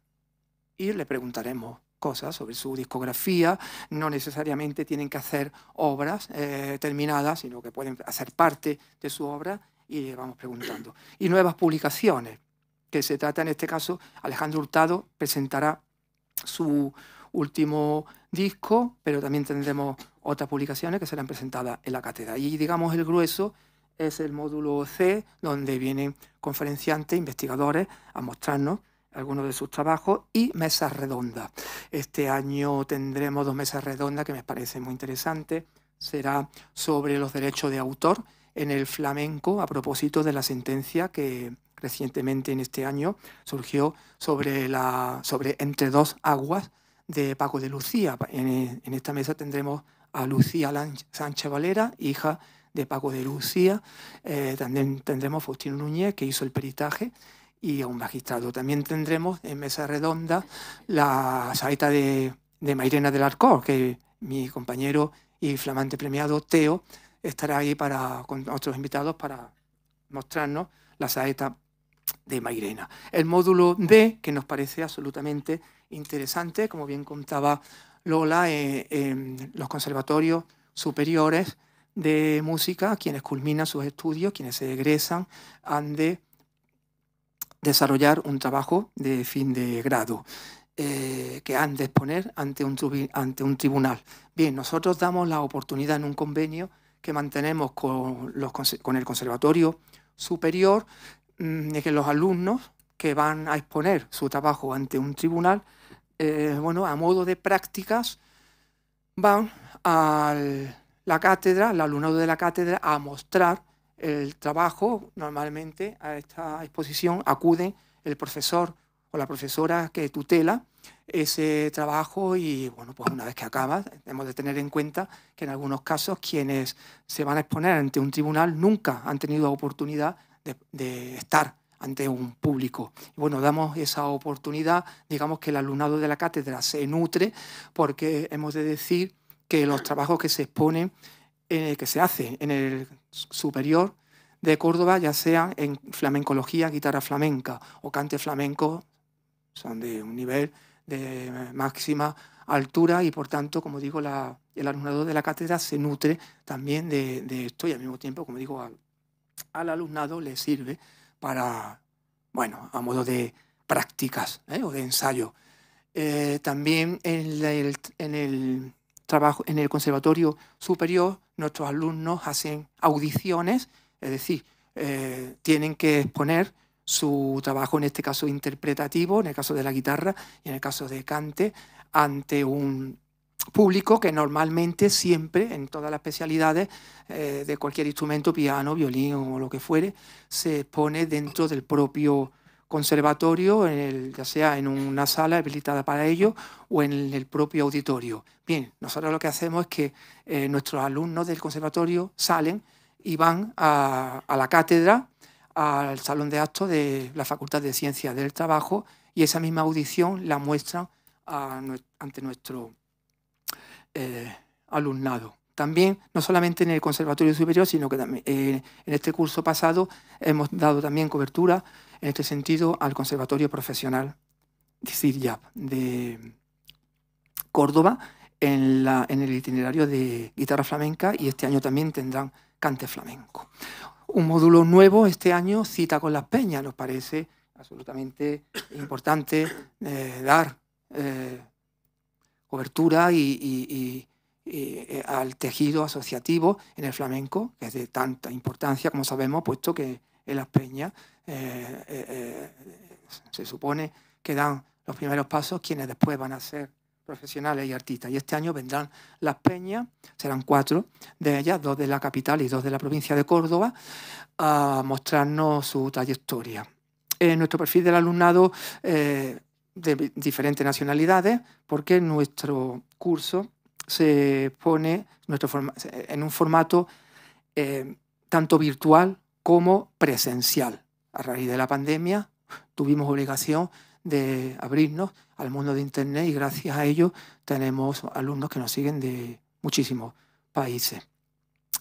y le preguntaremos cosas sobre su discografía, no necesariamente tienen que hacer obras eh, terminadas, sino que pueden hacer parte de su obra y le vamos preguntando. Y nuevas publicaciones, que se trata en este caso, Alejandro Hurtado presentará su, último disco, pero también tendremos otras publicaciones que serán presentadas en la cátedra. Y digamos el grueso es el módulo C, donde vienen conferenciantes, investigadores a mostrarnos algunos de sus trabajos y mesas redondas. Este año tendremos dos mesas redondas que me parecen muy interesantes. Será sobre los derechos de autor en el flamenco a propósito de la sentencia que recientemente en este año surgió sobre, la, sobre Entre dos aguas de Paco de Lucía. En, esta mesa tendremos a Lucía Sánchez Valera, hija de Paco de Lucía. Eh, también tendremos a Faustino Núñez, que hizo el peritaje, y a un magistrado. También tendremos en mesa redonda la saeta de, de Mairena del Arco, que mi compañero y flamante premiado Teo estará ahí para, con otros invitados para mostrarnos la saeta de Mairena. El módulo D, que nos parece absolutamente interesante, como bien contaba Lola, en eh, em, los conservatorios superiores de música, quienes culminan sus estudios, quienes se egresan, han de desarrollar un trabajo de fin de grado eh, que han de exponer ante un, ante un tribunal. Bien, nosotros damos la oportunidad en un convenio que mantenemos con, los, con el Conservatorio Superior de mm, que los alumnos que van a exponer su trabajo ante un tribunal, eh, bueno, a modo de prácticas, van a la cátedra, el alumnado de la cátedra, a mostrar el trabajo. Normalmente a esta exposición acude el profesor o la profesora que tutela ese trabajo y bueno, pues una vez que acaba, hemos de tener en cuenta que en algunos casos quienes se van a exponer ante un tribunal nunca han tenido oportunidad de, estar ante un público. bueno, damos esa oportunidad, digamos que el alumnado de la cátedra se nutre, porque hemos de decir que los trabajos que se exponen, que se hacen en el superior de Córdoba, ya sea en flamencología, guitarra flamenca o cante flamenco, son de un nivel de máxima altura y por tanto, como digo, la, el alumnado de la cátedra se nutre también de, de esto y al mismo tiempo, como digo, al alumnado le sirve para, bueno, a modo de prácticas ¿eh? o de ensayo. Eh, también en el, en el trabajo en el conservatorio superior, nuestros alumnos hacen audiciones, es decir, eh, tienen que exponer su trabajo, en este caso interpretativo, en el caso de la guitarra y en el caso de cante, ante un público que normalmente siempre, en todas las especialidades eh, de cualquier instrumento, piano, violín o lo que fuere, se expone dentro del propio conservatorio, ya sea en una sala habilitada para ello o en el propio auditorio. Bien, nosotros lo que hacemos es que eh, nuestros alumnos del conservatorio salen y van a, la cátedra, al salón de actos de la Facultad de Ciencias del Trabajo y esa misma audición la muestran ante nuestro eh, alumnado. También, no solamente en el Conservatorio Superior, sino que también, eh, en este curso pasado hemos dado también cobertura, en este sentido, al Conservatorio Profesional de de Córdoba, en, la, en el itinerario de guitarra flamenca y este año también tendrán cante flamenco. Un módulo nuevo este año, cita con las peñas, nos parece absolutamente importante eh, dar cobertura y, eh, eh, al tejido asociativo en el flamenco, que es de tanta importancia, como sabemos, puesto que en las peñas eh, se supone que dan los primeros pasos quienes después van a ser profesionales y artistas. Y este año vendrán las peñas, serán cuatro de ellas, dos de la capital y dos de la provincia de Córdoba, a mostrarnos su trayectoria. En nuestro perfil del alumnado de diferentes nacionalidades, porque nuestro curso se pone nuestro forma, en un formato eh, tanto virtual como presencial. A raíz de la pandemia tuvimos obligación de abrirnos al mundo de Internet y gracias a ello tenemos alumnos que nos siguen de muchísimos países,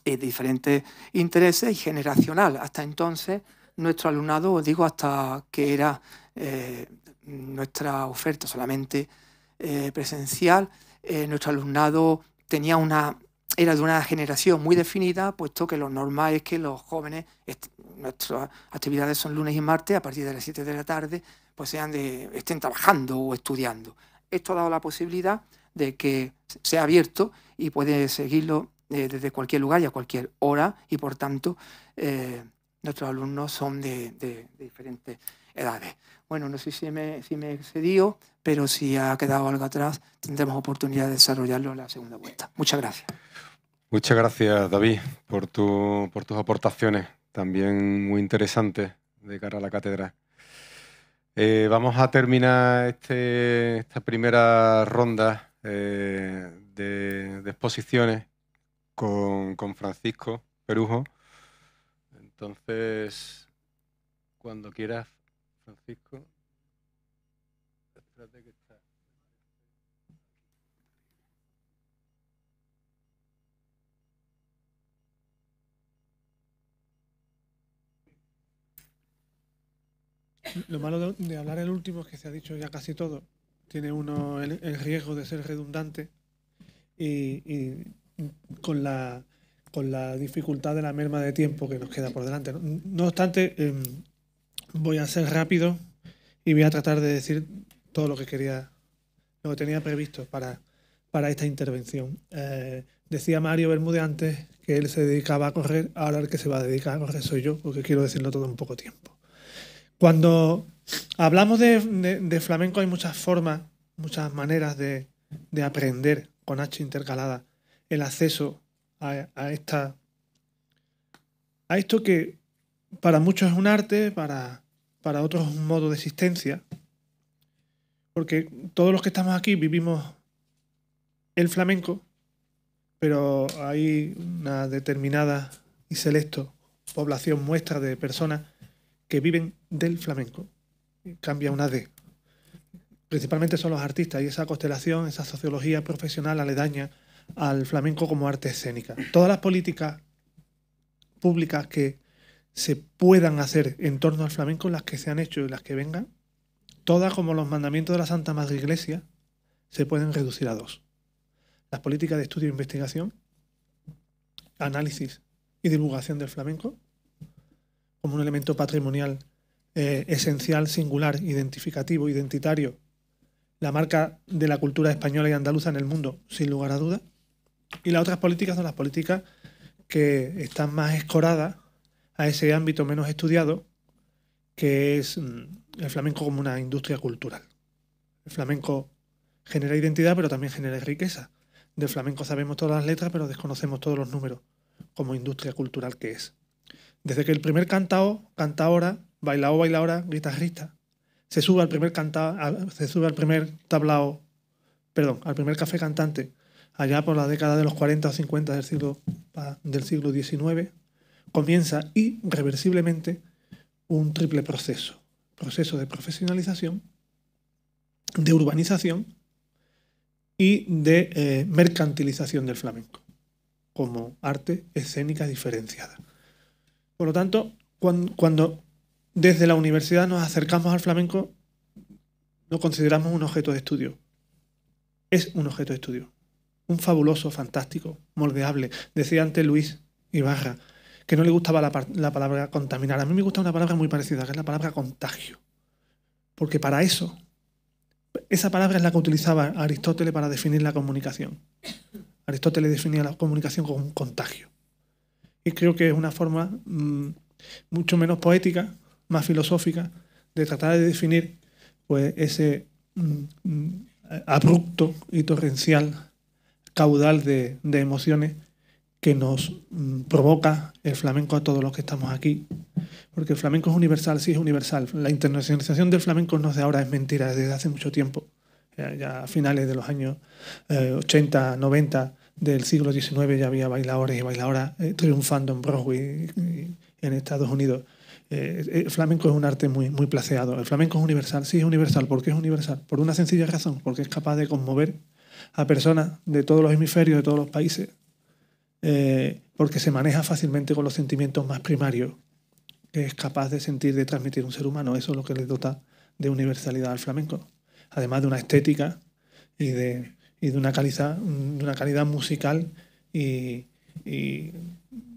eh, de diferentes intereses y generacional. Hasta entonces nuestro alumnado, os digo, hasta que era... Eh, nuestra oferta solamente eh, presencial, eh, nuestro alumnado tenía una era de una generación muy definida, puesto que lo normal es que los jóvenes, nuestras actividades son lunes y martes, a partir de las 7 de la tarde, pues sean estén trabajando o estudiando. Esto ha dado la posibilidad de que sea abierto y puede seguirlo eh, desde cualquier lugar y a cualquier hora, y por tanto nuestros alumnos son de diferentes edades. Bueno, no sé si me, si me excedió, pero si ha quedado algo atrás, tendremos oportunidad de desarrollarlo en la segunda vuelta. Muchas gracias. Muchas gracias, David, por, tu, por tus aportaciones, también muy interesantes de cara a la cátedra. Eh, vamos a terminar este, esta primera ronda eh, de, exposiciones con, con Francisco Perujo. Entonces, cuando quieras, Francisco. Lo malo de, hablar el último es que se ha dicho ya casi todo. Tiene uno el, riesgo de ser redundante y, con, la, con la dificultad de la merma de tiempo que nos queda por delante. No, obstante, em, voy a ser rápido y voy a tratar de decir todo lo que quería, lo tenía previsto para, para esta intervención. Eh, decía Mario Bermúdez antes que él se dedicaba a correr, ahora el que se va a dedicar a correr soy yo, porque quiero decirlo todo en poco tiempo. Cuando hablamos de, flamenco hay muchas formas, muchas maneras de, aprender con H intercalada el acceso a, a, esta, a esto que para muchos es un arte, para, otros es un modo de existencia. Porque todos los que estamos aquí vivimos el flamenco, pero hay una determinada y selecto población muestra de personas que viven del flamenco. Cambia una D. Principalmente son los artistas y esa constelación, esa sociología profesional aledaña al flamenco como arte escénica. Todas las políticas públicas que se puedan hacer en torno al flamenco, las que se han hecho y las que vengan, todas como los mandamientos de la Santa Madre Iglesia, se pueden reducir a dos. Las políticas de estudio e investigación, análisis y divulgación del flamenco, como un elemento patrimonial eh, esencial, singular, identificativo, identitario, la marca de la cultura española y andaluza en el mundo, sin lugar a duda Y las otras políticas son las políticas que están más escoradas a ese ámbito menos estudiado, que es mm, el flamenco como una industria cultural. El flamenco genera identidad, pero también genera riqueza. Del flamenco sabemos todas las letras, pero desconocemos todos los números, como industria cultural que es. Desde que el primer cantao, cantaora, bailao, bailaora, guitarrista, se sube al primer se sube al primer tablao, perdón, al primer café cantante, allá por la década de los 40 o 50 del siglo, del siglo XIX, comienza irreversiblemente un triple proceso. Proceso de profesionalización, de urbanización y de eh, mercantilización del flamenco como arte escénica diferenciada. Por lo tanto, cuando, cuando desde la universidad nos acercamos al flamenco, lo consideramos un objeto de estudio. Es un objeto de estudio. Un fabuloso, fantástico, moldeable. Decía antes Luis Ibarra, que no le gustaba la, palabra contaminar. A mí me gusta una palabra muy parecida, que es la palabra contagio. Porque para eso, esa palabra es la que utilizaba Aristóteles para definir la comunicación. Aristóteles definía la comunicación como un contagio. Y creo que es una forma mm, mucho menos poética, más filosófica, de tratar de definir pues, ese mm, mm, abrupto y torrencial caudal de emociones que nos mm, provoca el flamenco a todos los que estamos aquí. Porque el flamenco es universal, sí es universal. La internacionalización del flamenco no es de ahora, es mentira, desde hace mucho tiempo. Ya, a finales de los años 80, eh, 90 del siglo XIX ya había bailadores y bailadoras eh, triunfando en Broadway y, en Estados Unidos. Eh, el flamenco es un arte muy, muy placeado. El flamenco es universal, sí es universal. ¿Por qué es universal? Por una sencilla razón, porque es capaz de conmover a personas de todos los hemisferios, de todos los países, eh, porque se maneja fácilmente con los sentimientos más primarios que es capaz de sentir, de transmitir un ser humano. Eso es lo que le dota de universalidad al flamenco. Además de una estética y de, una, calidad, una calidad musical y, y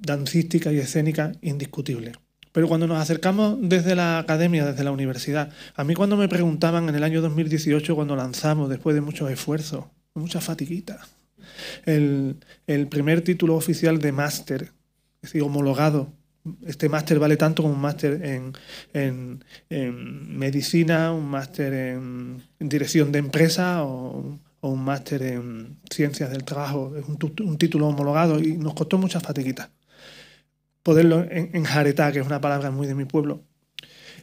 dancística y escénica indiscutible. Pero cuando nos acercamos desde la academia, desde la universidad, a mí cuando me preguntaban en el año 2018, cuando lanzamos, después de muchos esfuerzos, mucha fatiguita, el, primer título oficial de máster, es decir, homologado. Este máster vale tanto como un máster en, medicina, un máster en, dirección de empresa o, un máster en ciencias del trabajo. Es un, título homologado y nos costó muchas fatiguitas poderlo enjaretar, que es una palabra muy de mi pueblo.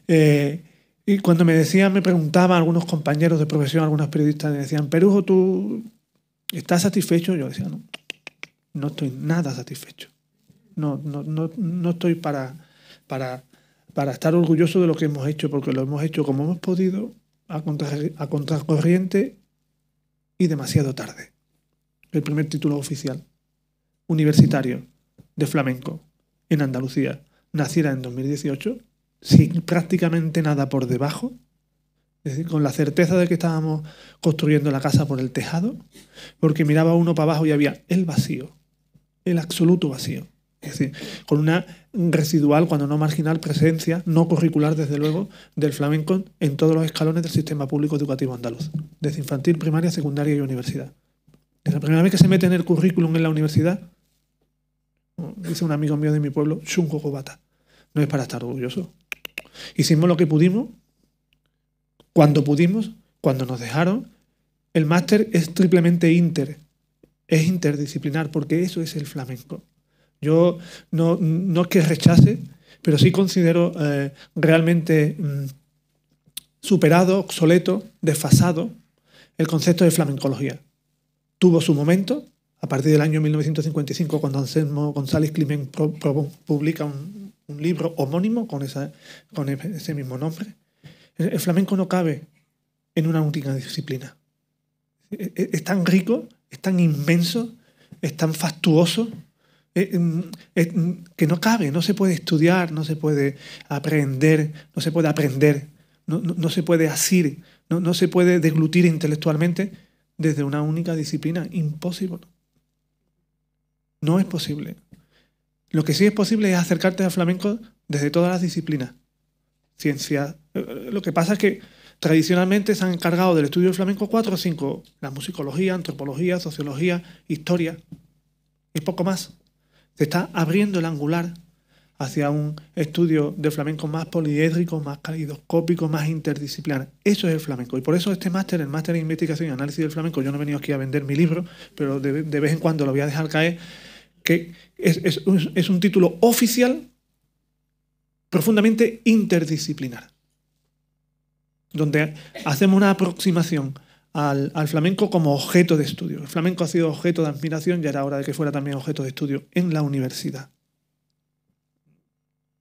Eh, y cuando me decían, me preguntaban algunos compañeros de profesión, algunos periodistas, me decían, Perujo, tú ¿Estás satisfecho? Yo decía, no, no estoy nada satisfecho. No, no, no, no estoy para, para, para estar orgulloso de lo que hemos hecho, porque lo hemos hecho como hemos podido, a, contra, a contracorriente y demasiado tarde. El primer título oficial universitario de flamenco en Andalucía naciera en 2018, sin prácticamente nada por debajo es decir, con la certeza de que estábamos construyendo la casa por el tejado, porque miraba uno para abajo y había el vacío, el absoluto vacío. Es decir, con una residual, cuando no marginal, presencia, no curricular, desde luego, del flamenco en todos los escalones del sistema público educativo andaluz, desde infantil, primaria, secundaria y universidad. Es la primera vez que se mete en el currículum en la universidad, dice un amigo mío de mi pueblo, Shunko Cobata, No es para estar orgulloso. Hicimos lo que pudimos cuando pudimos, cuando nos dejaron. El máster es triplemente inter, es interdisciplinar, porque eso es el flamenco. Yo no, no es que rechace, pero sí considero eh, realmente mm, superado, obsoleto, desfasado el concepto de flamencología. Tuvo su momento, a partir del año 1955, cuando Anselmo González Climent publica un, un libro homónimo con, esa, con ese mismo nombre, el flamenco no cabe en una única disciplina. E, e, es tan rico, es tan inmenso, es tan fastuoso, e, em, mm, que no cabe, no se puede estudiar, no se puede aprender, no se puede aprender, no, se puede asir, no, no se puede deglutir intelectualmente desde una única disciplina. Imposible. No es posible. Lo que sí es posible es acercarte al flamenco desde todas las disciplinas ciencia. Eh, eh, lo que pasa es que tradicionalmente se han encargado del estudio del flamenco cuatro o cinco, la musicología, antropología, sociología, historia y poco más. Se está abriendo el angular hacia un estudio del flamenco más poliédrico, más calidoscópico, más interdisciplinar. Eso es el flamenco. Y por eso este máster, el máster en investigación y análisis del flamenco, yo no he venido aquí a vender mi libro, pero de, vez en cuando lo voy a dejar caer, que es un título oficial profundamente interdisciplinar, donde hacemos una aproximación al, flamenco como objeto de estudio. El flamenco ha sido objeto de admiración y era hora de que fuera también objeto de estudio en la universidad.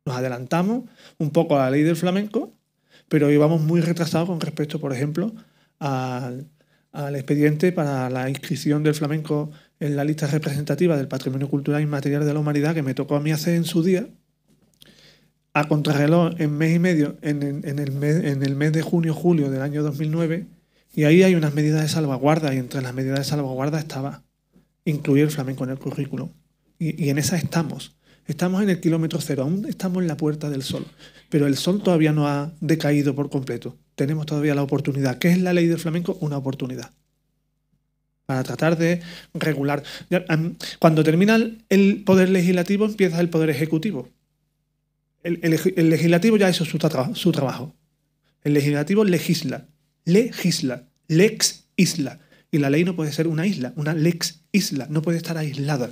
Nos adelantamos un poco a la ley del flamenco, pero íbamos muy retrasados con respecto, por ejemplo, al, al expediente para la inscripción del flamenco en la lista representativa del patrimonio cultural inmaterial de la humanidad que me tocó a mí hacer en su día a contrarreloj en mes y medio, en, el mes, en el mes de junio-julio del año 2009, y ahí hay unas medidas de salvaguarda, y entre las medidas de salvaguarda estaba incluir el flamenco en el currículo Y, y en esa estamos. Estamos en el kilómetro cero, aún estamos en la puerta del sol, pero el sol todavía no ha decaído por completo. Tenemos todavía la oportunidad. ¿Qué es la ley del flamenco? Una oportunidad para tratar de regular. Cuando termina el poder legislativo empieza el poder ejecutivo el, legislativo ya hizo su, su trabajo. El legislativo legisla, legisla, lex isla. Y la ley no puede ser una isla, una lex isla, no puede estar aislada.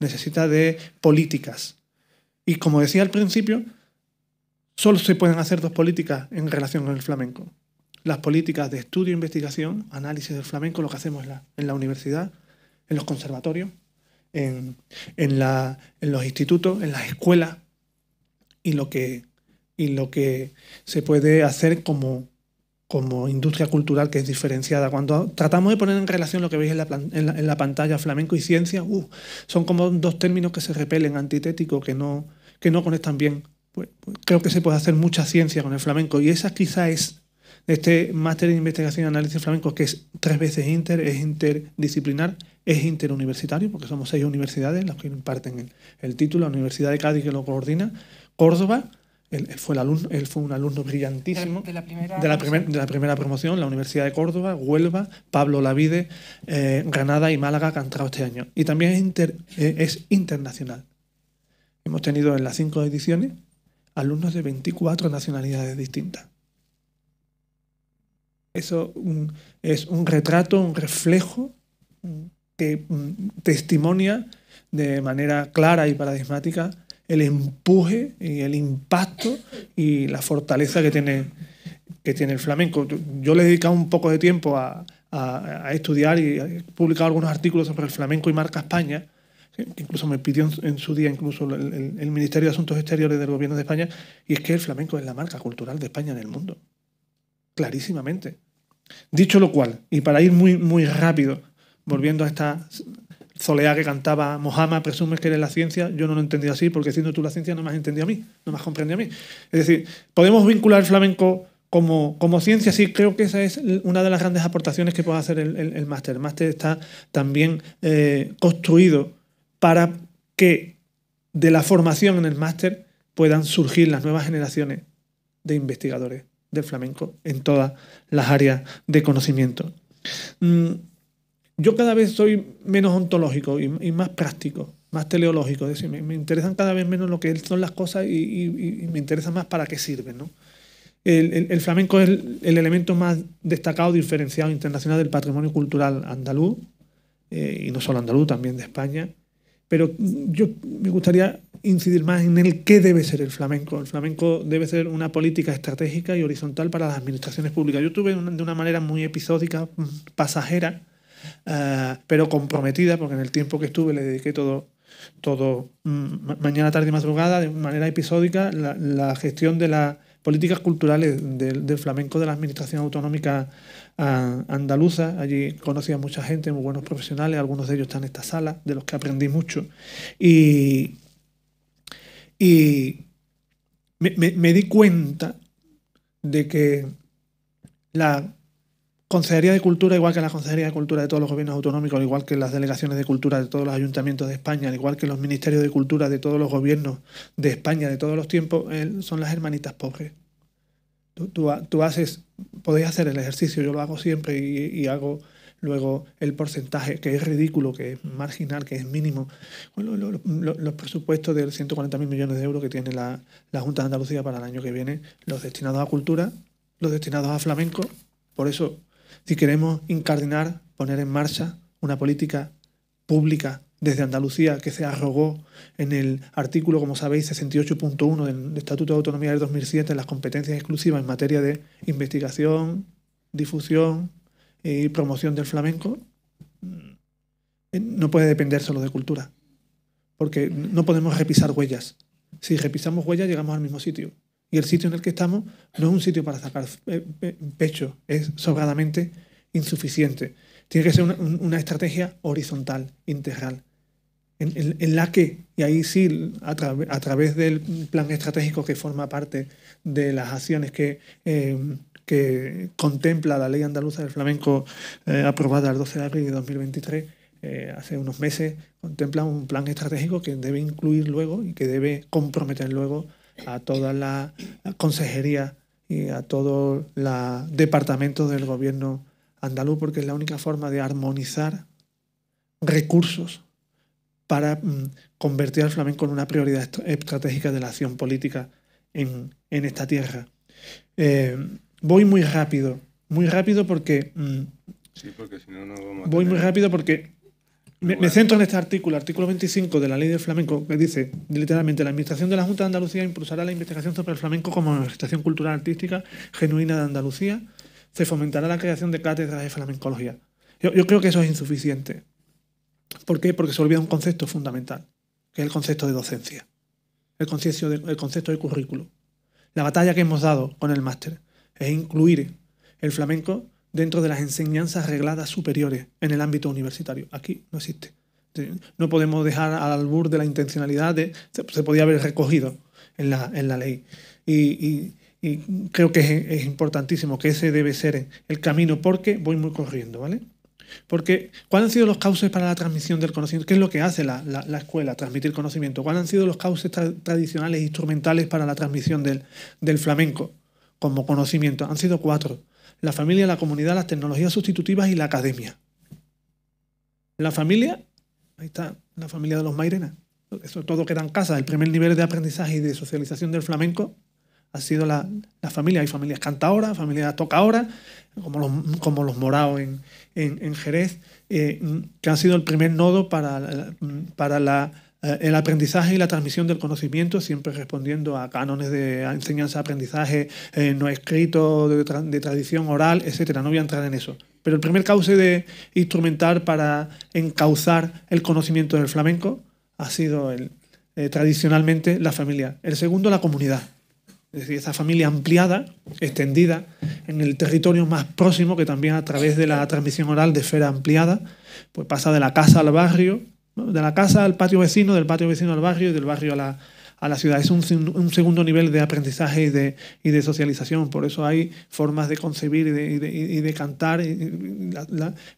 Necesita de políticas. Y como decía al principio, solo se pueden hacer dos políticas en relación con el flamenco. Las políticas de estudio, e investigación, análisis del flamenco, lo que hacemos en la, universidad, en los conservatorios, en, la, en los institutos, en las escuelas, y lo que, y lo que se puede hacer como, como industria cultural que es diferenciada. Cuando tratamos de poner en relación lo que veis en la, en la, pantalla, flamenco y ciencia, uh, son como dos términos que se repelen, antitéticos, que no, que no conectan bien. Pues, pues, creo que se puede hacer mucha ciencia con el flamenco y esa quizá es este máster de investigación y análisis flamenco, que es tres veces inter, es interdisciplinar, es interuniversitario, porque somos seis universidades las que imparten el, el título, la Universidad de Cádiz que lo coordina, Córdoba. Él, fue el alumno, él, fue, un alumno brillantísimo. De, la primera promoción, la Universidad de Córdoba, Huelva, Pablo Lavide, eh, Granada y Málaga que han entrado este año. Y también es, eh, es, internacional. Hemos tenido en las cinco ediciones alumnos de 24 nacionalidades distintas. Eso es un retrato, un reflejo que testimonia de manera clara y paradigmática el empuje y el impacto y la fortaleza que tiene, que tiene el flamenco. Yo le he dedicado un poco de tiempo a, estudiar y he publicado algunos artículos sobre el flamenco y marca España, que incluso me pidió en su día incluso el, Ministerio de Asuntos Exteriores del Gobierno de España, y es que el flamenco es la marca cultural de España en el mundo, clarísimamente. Dicho lo cual, y para ir muy, muy rápido, volviendo a esta zolea, que cantaba Mohamed, presumes que eres la ciencia, yo no lo entendía así, porque siendo tú la ciencia no me has entendido a mí, no me has comprendido a mí. Es decir, podemos vincular el flamenco como, como ciencia, sí, creo que esa es una de las grandes aportaciones que puede hacer el, máster. El máster está también eh, construido para que de la formación en el máster puedan surgir las nuevas generaciones de investigadores del flamenco en todas las áreas de conocimiento. Mm, yo cada vez soy menos ontológico y, más práctico, más teleológico. Es decir, me, interesan cada vez menos lo que son las cosas y, me interesa más para qué sirven. El, flamenco es el, elemento más destacado, diferenciado internacional del patrimonio cultural andaluz, eh, y no solo andaluz, también de España. Pero yo me gustaría incidir más en el qué debe ser el flamenco. El flamenco debe ser una política estratégica y horizontal para las administraciones públicas. Yo tuve de una manera muy episódica, pasajera, Ah, pero comprometida, porque en el tiempo que estuve le dediqué todo, todo mm, mañana, tarde y madrugada, de manera episódica, la, gestión de las políticas culturales del, flamenco de la Administración Autonómica ah, Andaluza. Allí conocí a mucha gente, muy buenos profesionales, algunos de ellos están en esta sala, de los que aprendí mucho. Y, y me di cuenta de que la Consejería de Cultura, igual que la Consejería de Cultura de todos los gobiernos autonómicos, igual que las delegaciones de cultura de todos los ayuntamientos de España, igual que los ministerios de cultura de todos los gobiernos de España de todos los tiempos, son las hermanitas pobres. Tú, haces, podéis hacer el ejercicio, yo lo hago siempre y, hago luego el porcentaje, que es ridículo, que es marginal, que es mínimo. los presupuestos de 140.000 millones de euros que tiene la, la Junta de Andalucía para el año que viene, los destinados a cultura, los destinados a flamenco, por eso si queremos incardinar, poner en marcha una política pública desde Andalucía que se arrogó en el artículo, como sabéis, 68.1 del Estatuto de Autonomía del 2007 las competencias exclusivas en materia de investigación, difusión y promoción del flamenco, eh, no puede depender solo de cultura, porque no podemos repisar huellas. Si repisamos huellas llegamos al mismo sitio el sitio en el que estamos no es un sitio para sacar eh, pecho, es sobradamente insuficiente. Tiene que ser una, estrategia horizontal, integral, en, la que, y ahí sí, a, través del plan estratégico que forma parte de las acciones que, em, que contempla la ley andaluza del flamenco eh, aprobada el 12 de abril de 2023, eh, hace unos meses, contempla un plan estratégico que debe incluir luego y que debe comprometer luego a toda la consejería y a todo el departamento del gobierno andaluz, porque es la única forma de armonizar recursos para mm, convertir al flamenco en una prioridad estratégica de la acción política en, esta tierra. Eh, voy muy rápido, muy rápido porque... Mm, sí, porque si no, no Voy muy rápido porque me, centro en este artículo, artículo 25 de la Ley del Flamenco, que dice literalmente: la Administración de la Junta de Andalucía impulsará la investigación sobre el flamenco como administración cultural artística genuina de Andalucía. Se fomentará la creación de cátedras de flamencología. Yo, creo que eso es insuficiente. ¿Por qué? Porque se olvida un concepto fundamental, que es el concepto de docencia, el concepto el concepto de currículo. La batalla que hemos dado con el máster es incluir el flamenco dentro de las enseñanzas regladas superiores en el ámbito universitario. Aquí no existe. No podemos dejar al albur de la intencionalidad de, se, podía haber recogido en la, ley. Y, creo que es, importantísimo que ese debe ser el camino porque voy muy corriendo, ¿vale? Porque, ¿cuáles han sido los cauces para la transmisión del conocimiento? ¿Qué es lo que hace la, escuela, transmitir conocimiento? ¿Cuáles han sido los cauces tradicionales, e instrumentales para la transmisión del, del, flamenco como conocimiento? Han sido cuatro la familia, la comunidad, las tecnologías sustitutivas y la academia. La familia, ahí está, la familia de los Mairena. Eso todo queda en casa. El primer nivel de aprendizaje y de socialización del flamenco ha sido la, familia. Hay familias ahora familias toca como los, como los moraos en, Jerez, eh, que han sido el primer nodo para, para la eh, el aprendizaje y la transmisión del conocimiento, siempre respondiendo a cánones de enseñanza-aprendizaje eh, no escrito, de, tradición oral, etcétera. No voy a entrar en eso. Pero el primer cauce de instrumentar para encauzar el conocimiento del flamenco ha sido eh, tradicionalmente la familia. El segundo, la comunidad. Es decir, esa familia ampliada, extendida, en el territorio más próximo, que también a través de la transmisión oral de esfera ampliada, pues pasa de la casa al barrio, de la casa al patio vecino, del patio vecino al barrio y del barrio a la, a la ciudad. Es un, segundo nivel de aprendizaje y de, y de socialización. Por eso hay formas de concebir y de, cantar. Y,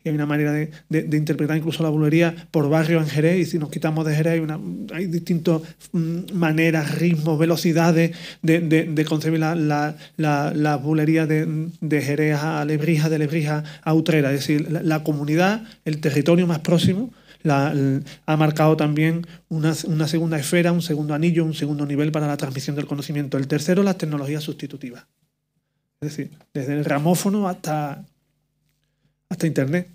hay una manera de, interpretar incluso la bulería por barrio en Jerez. Y si nos quitamos de Jerez, hay, una, hay distintas mm, maneras, ritmos, velocidades de, concebir la, la, la bulería de, Jerez a Lebrija, de Lebrija a Utrera. Es decir, la comunidad, el territorio más próximo ha marcado también una, segunda esfera, un segundo anillo, un segundo nivel para la transmisión del conocimiento. El tercero, las tecnologías sustitutivas. Es decir, desde el ramófono hasta, hasta Internet.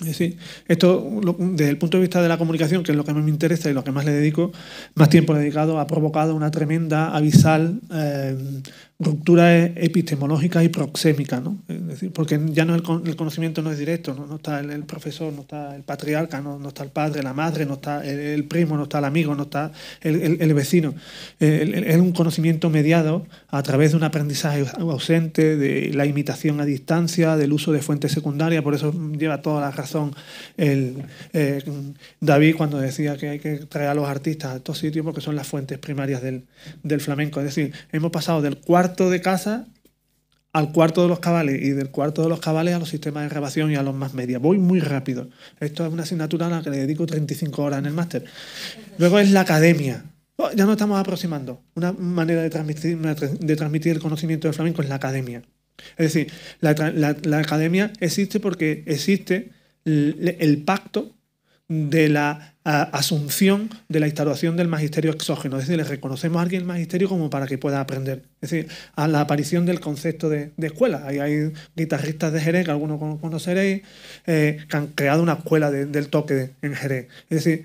Es decir, esto desde el punto de vista de la comunicación, que es lo que más me interesa y lo que más le dedico, más tiempo le dedicado, ha provocado una tremenda, abisal eh, rupturas epistemológicas y proxémicas, ¿no? Es decir, porque ya no el, conocimiento no es directo, ¿no? está el, profesor, no está el patriarca, no, no, está el padre, la madre, no está el, primo, no está el amigo, no está el, vecino. Eh, es un conocimiento mediado a través de un aprendizaje ausente, de la imitación a distancia, del uso de fuentes secundarias, por eso lleva toda la razón el, eh, David cuando decía que hay que traer a los artistas a estos sitios porque son las fuentes primarias del, del flamenco. Es decir, hemos pasado del cuarto de casa al cuarto de los cabales y del cuarto de los cabales a los sistemas de grabación y a los más media. Voy muy rápido. Esto es una asignatura a la que le dedico 35 horas en el máster. Luego es la academia. Oh, ya nos estamos aproximando. Una manera de transmitir, de transmitir el conocimiento del flamenco es la academia. Es decir, la, academia existe porque existe el pacto de la asunción de la instalación del magisterio exógeno. Es decir, le reconocemos a alguien el magisterio como para que pueda aprender. Es decir, a la aparición del concepto de, escuela. hay guitarristas de Jerez, que algunos conoceréis, eh, que han creado una escuela del toque en Jerez. Es decir,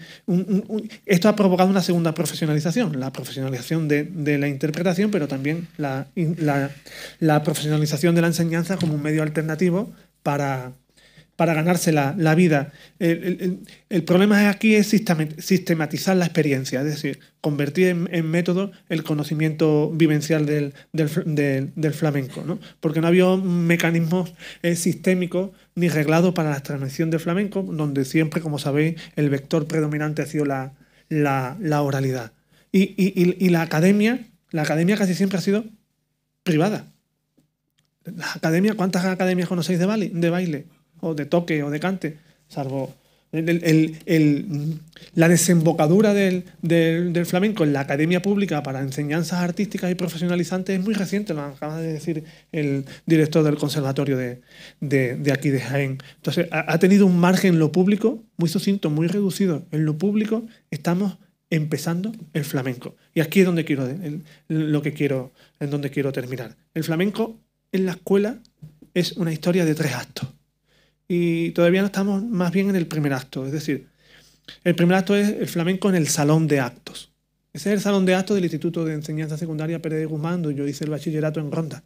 esto ha provocado una segunda profesionalización, la profesionalización de, la interpretación, pero también la profesionalización de la enseñanza como un medio alternativo para, para ganarse la, vida. El, el, el, problema aquí es sistematizar la experiencia, es decir, convertir en, método el conocimiento vivencial del, flamenco, ¿no? porque no había mecanismos eh, sistémicos ni reglados para la transmisión del flamenco, donde siempre, como sabéis, el vector predominante ha sido la, oralidad. Y, la academia, la academia casi siempre ha sido privada. La academia, ¿cuántas academias conocéis De baile? o de toque o de cante, salvo la desembocadura del, flamenco en la academia pública para enseñanzas artísticas y profesionalizantes es muy reciente, lo acaba de decir el director del conservatorio de, aquí de Jaén. Entonces, ha, tenido un margen en lo público muy sucinto, muy reducido. En lo público estamos empezando el flamenco. Y aquí es donde quiero, lo que quiero, en donde quiero terminar. El flamenco en la escuela es una historia de tres actos y todavía no estamos más bien en el primer acto. Es decir, el primer acto es el flamenco en el salón de actos. Ese es el salón de actos del Instituto de Enseñanza Secundaria Pérez de Guzmán, donde yo hice el bachillerato en Ronda.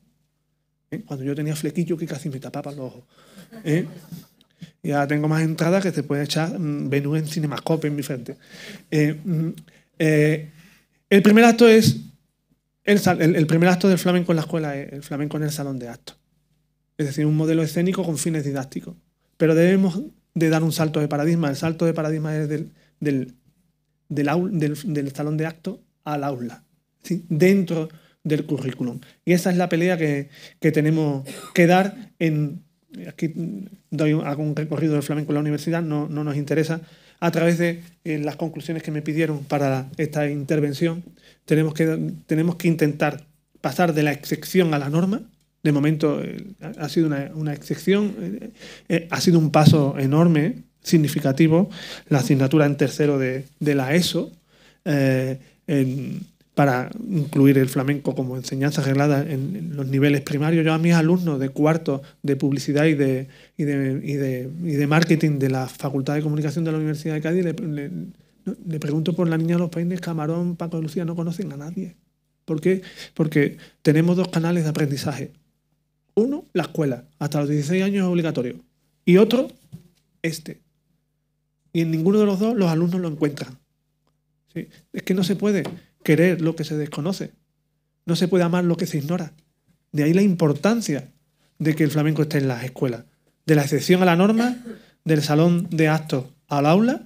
¿eh? Cuando yo tenía flequillo que casi me tapaba los ojos. ¿Eh? Y tengo más entradas que se puede echar mm, Venú en Cinemascope en mi frente. Eh, mm, eh, el primer acto es. El, el primer acto del flamenco en la escuela es el flamenco en el salón de actos. Es decir, un modelo escénico con fines didácticos. Pero debemos de dar un salto de paradigma. El salto de paradigma es del, del, aula, del, salón de acto al aula, dentro del currículum. Y esa es la pelea que, tenemos que dar en... Aquí doy un recorrido del flamenco en la universidad, no, nos interesa. A través de eh, las conclusiones que me pidieron para esta intervención, tenemos que, tenemos que intentar pasar de la excepción a la norma, de momento eh, ha sido una, excepción, eh, eh, ha sido un paso enorme, significativo, la asignatura en tercero de, la ESO. para incluir el flamenco como enseñanza reglada en los niveles primarios. Yo a mis alumnos de cuarto de publicidad y de, y de, marketing de la Facultad de Comunicación de la Universidad de Cádiz le, pregunto por la niña de los peines, Camarón, Paco y Lucía, no conocen a nadie. ¿Por qué? Porque tenemos dos canales de aprendizaje. Uno, la escuela, hasta los 16 años es obligatorio. Y otro, este. Y en ninguno de los dos los alumnos lo encuentran. Es que no se puede querer lo que se desconoce. No se puede amar lo que se ignora. De ahí la importancia de que el flamenco esté en las escuelas. De la excepción a la norma, del salón de actos al aula,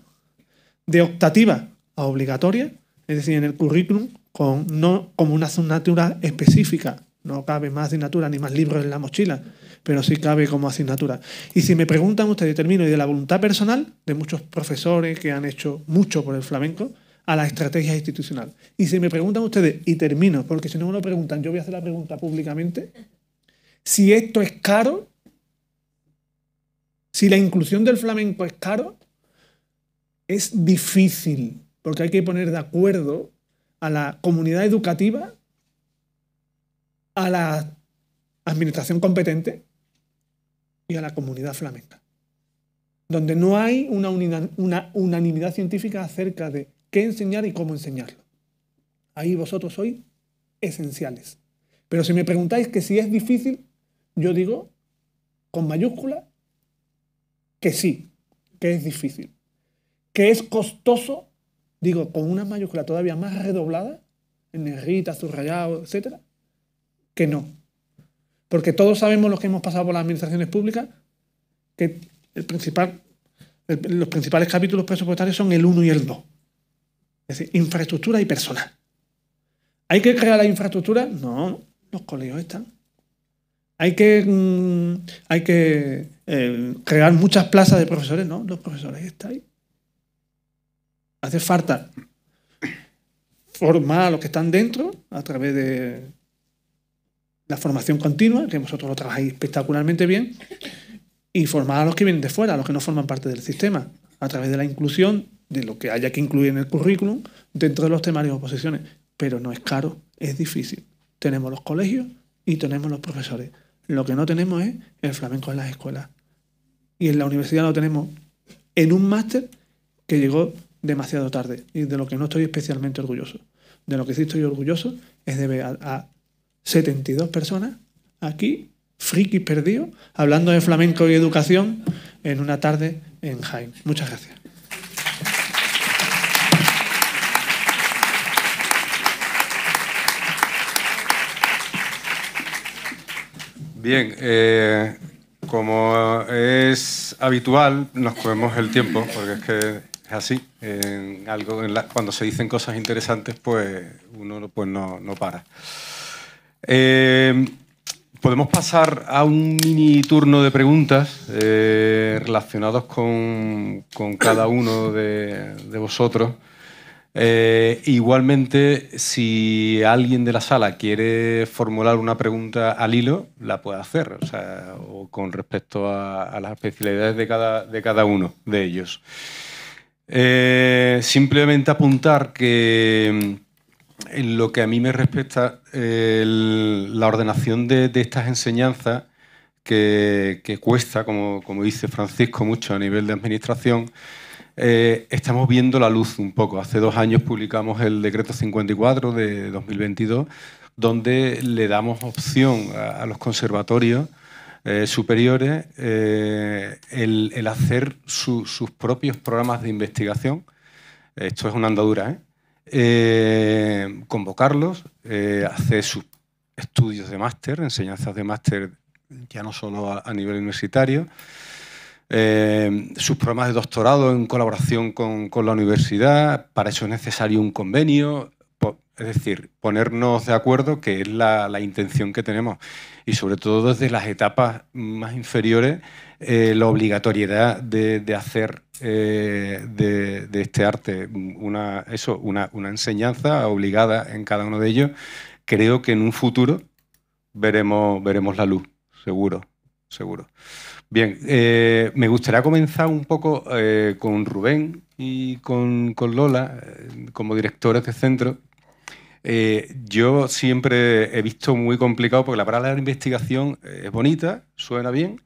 de optativa a obligatoria, es decir, en el currículum, con, no como una asignatura específica no cabe más asignatura ni más libros en la mochila, pero sí cabe como asignatura. Y si me preguntan ustedes, termino, y de la voluntad personal de muchos profesores que han hecho mucho por el flamenco, a la estrategia institucional. Y si me preguntan ustedes, y termino, porque si no me lo preguntan, yo voy a hacer la pregunta públicamente, si esto es caro, si la inclusión del flamenco es caro, es difícil, porque hay que poner de acuerdo a la comunidad educativa a la administración competente y a la comunidad flamenca, donde no hay una, unanimidad científica acerca de qué enseñar y cómo enseñarlo. Ahí vosotros sois esenciales. Pero si me preguntáis que si es difícil, yo digo con mayúscula que sí, que es difícil. Que es costoso, digo con una mayúscula todavía más redoblada, en negrita, subrayado, etc que no. Porque todos sabemos lo que hemos pasado por las administraciones públicas, que el principal, los principales capítulos presupuestarios son el 1 y el 2. Es decir, infraestructura y personal. ¿Hay que crear la infraestructura? No, los colegios están. Hay que, mm, hay que eh, crear muchas plazas de profesores, no, los profesores están ahí. Hace falta formar a los que están dentro a través de formación continua, que vosotros lo trabajáis espectacularmente bien, y formar a los que vienen de fuera, a los que no forman parte del sistema, a través de la inclusión de lo que haya que incluir en el currículum dentro de los temarios o posiciones. Pero no es caro, es difícil. Tenemos los colegios y tenemos los profesores. Lo que no tenemos es el flamenco en las escuelas. Y en la universidad lo tenemos en un máster que llegó demasiado tarde y de lo que no estoy especialmente orgulloso. De lo que sí estoy orgulloso es de ver a 72 personas aquí, friki perdido, hablando de flamenco y educación en una tarde en Jaime. Muchas gracias. Bien, eh, como es habitual, nos comemos el tiempo, porque es que es así. algo, cuando se dicen cosas interesantes, pues uno pues no para. Eh, podemos pasar a un mini turno de preguntas eh, relacionados con, cada uno de, vosotros. Eh, igualmente, si alguien de la sala quiere formular una pregunta al hilo, la puede hacer, o, con respecto a, las especialidades de cada, uno de ellos. simplemente apuntar que en lo que a mí me respecta, la ordenación de, estas enseñanzas, que, cuesta, como, dice Francisco, mucho a nivel de administración, eh, estamos viendo la luz un poco. Hace dos años publicamos el decreto 54 de 2022, donde le damos opción a, los conservatorios eh, superiores eh, el, hacer sus propios programas de investigación. Esto es una andadura, ¿eh? Eh, convocarlos, eh, hacer sus estudios de máster, enseñanzas de máster ya no solo a, nivel universitario, eh, sus programas de doctorado en colaboración con, la universidad, para eso es necesario un convenio, es decir, ponernos de acuerdo, que es la, intención que tenemos, y sobre todo desde las etapas más inferiores, la obligatoriedad de, de hacer eh, de, este arte, una, eso, una, enseñanza obligada en cada uno de ellos, creo que en un futuro veremos, veremos la luz, seguro, seguro. Bien, eh, me gustaría comenzar un poco eh, con Rubén y con, Lola como directora de centro. yo siempre he visto muy complicado, porque la palabra investigación es bonita, suena bien,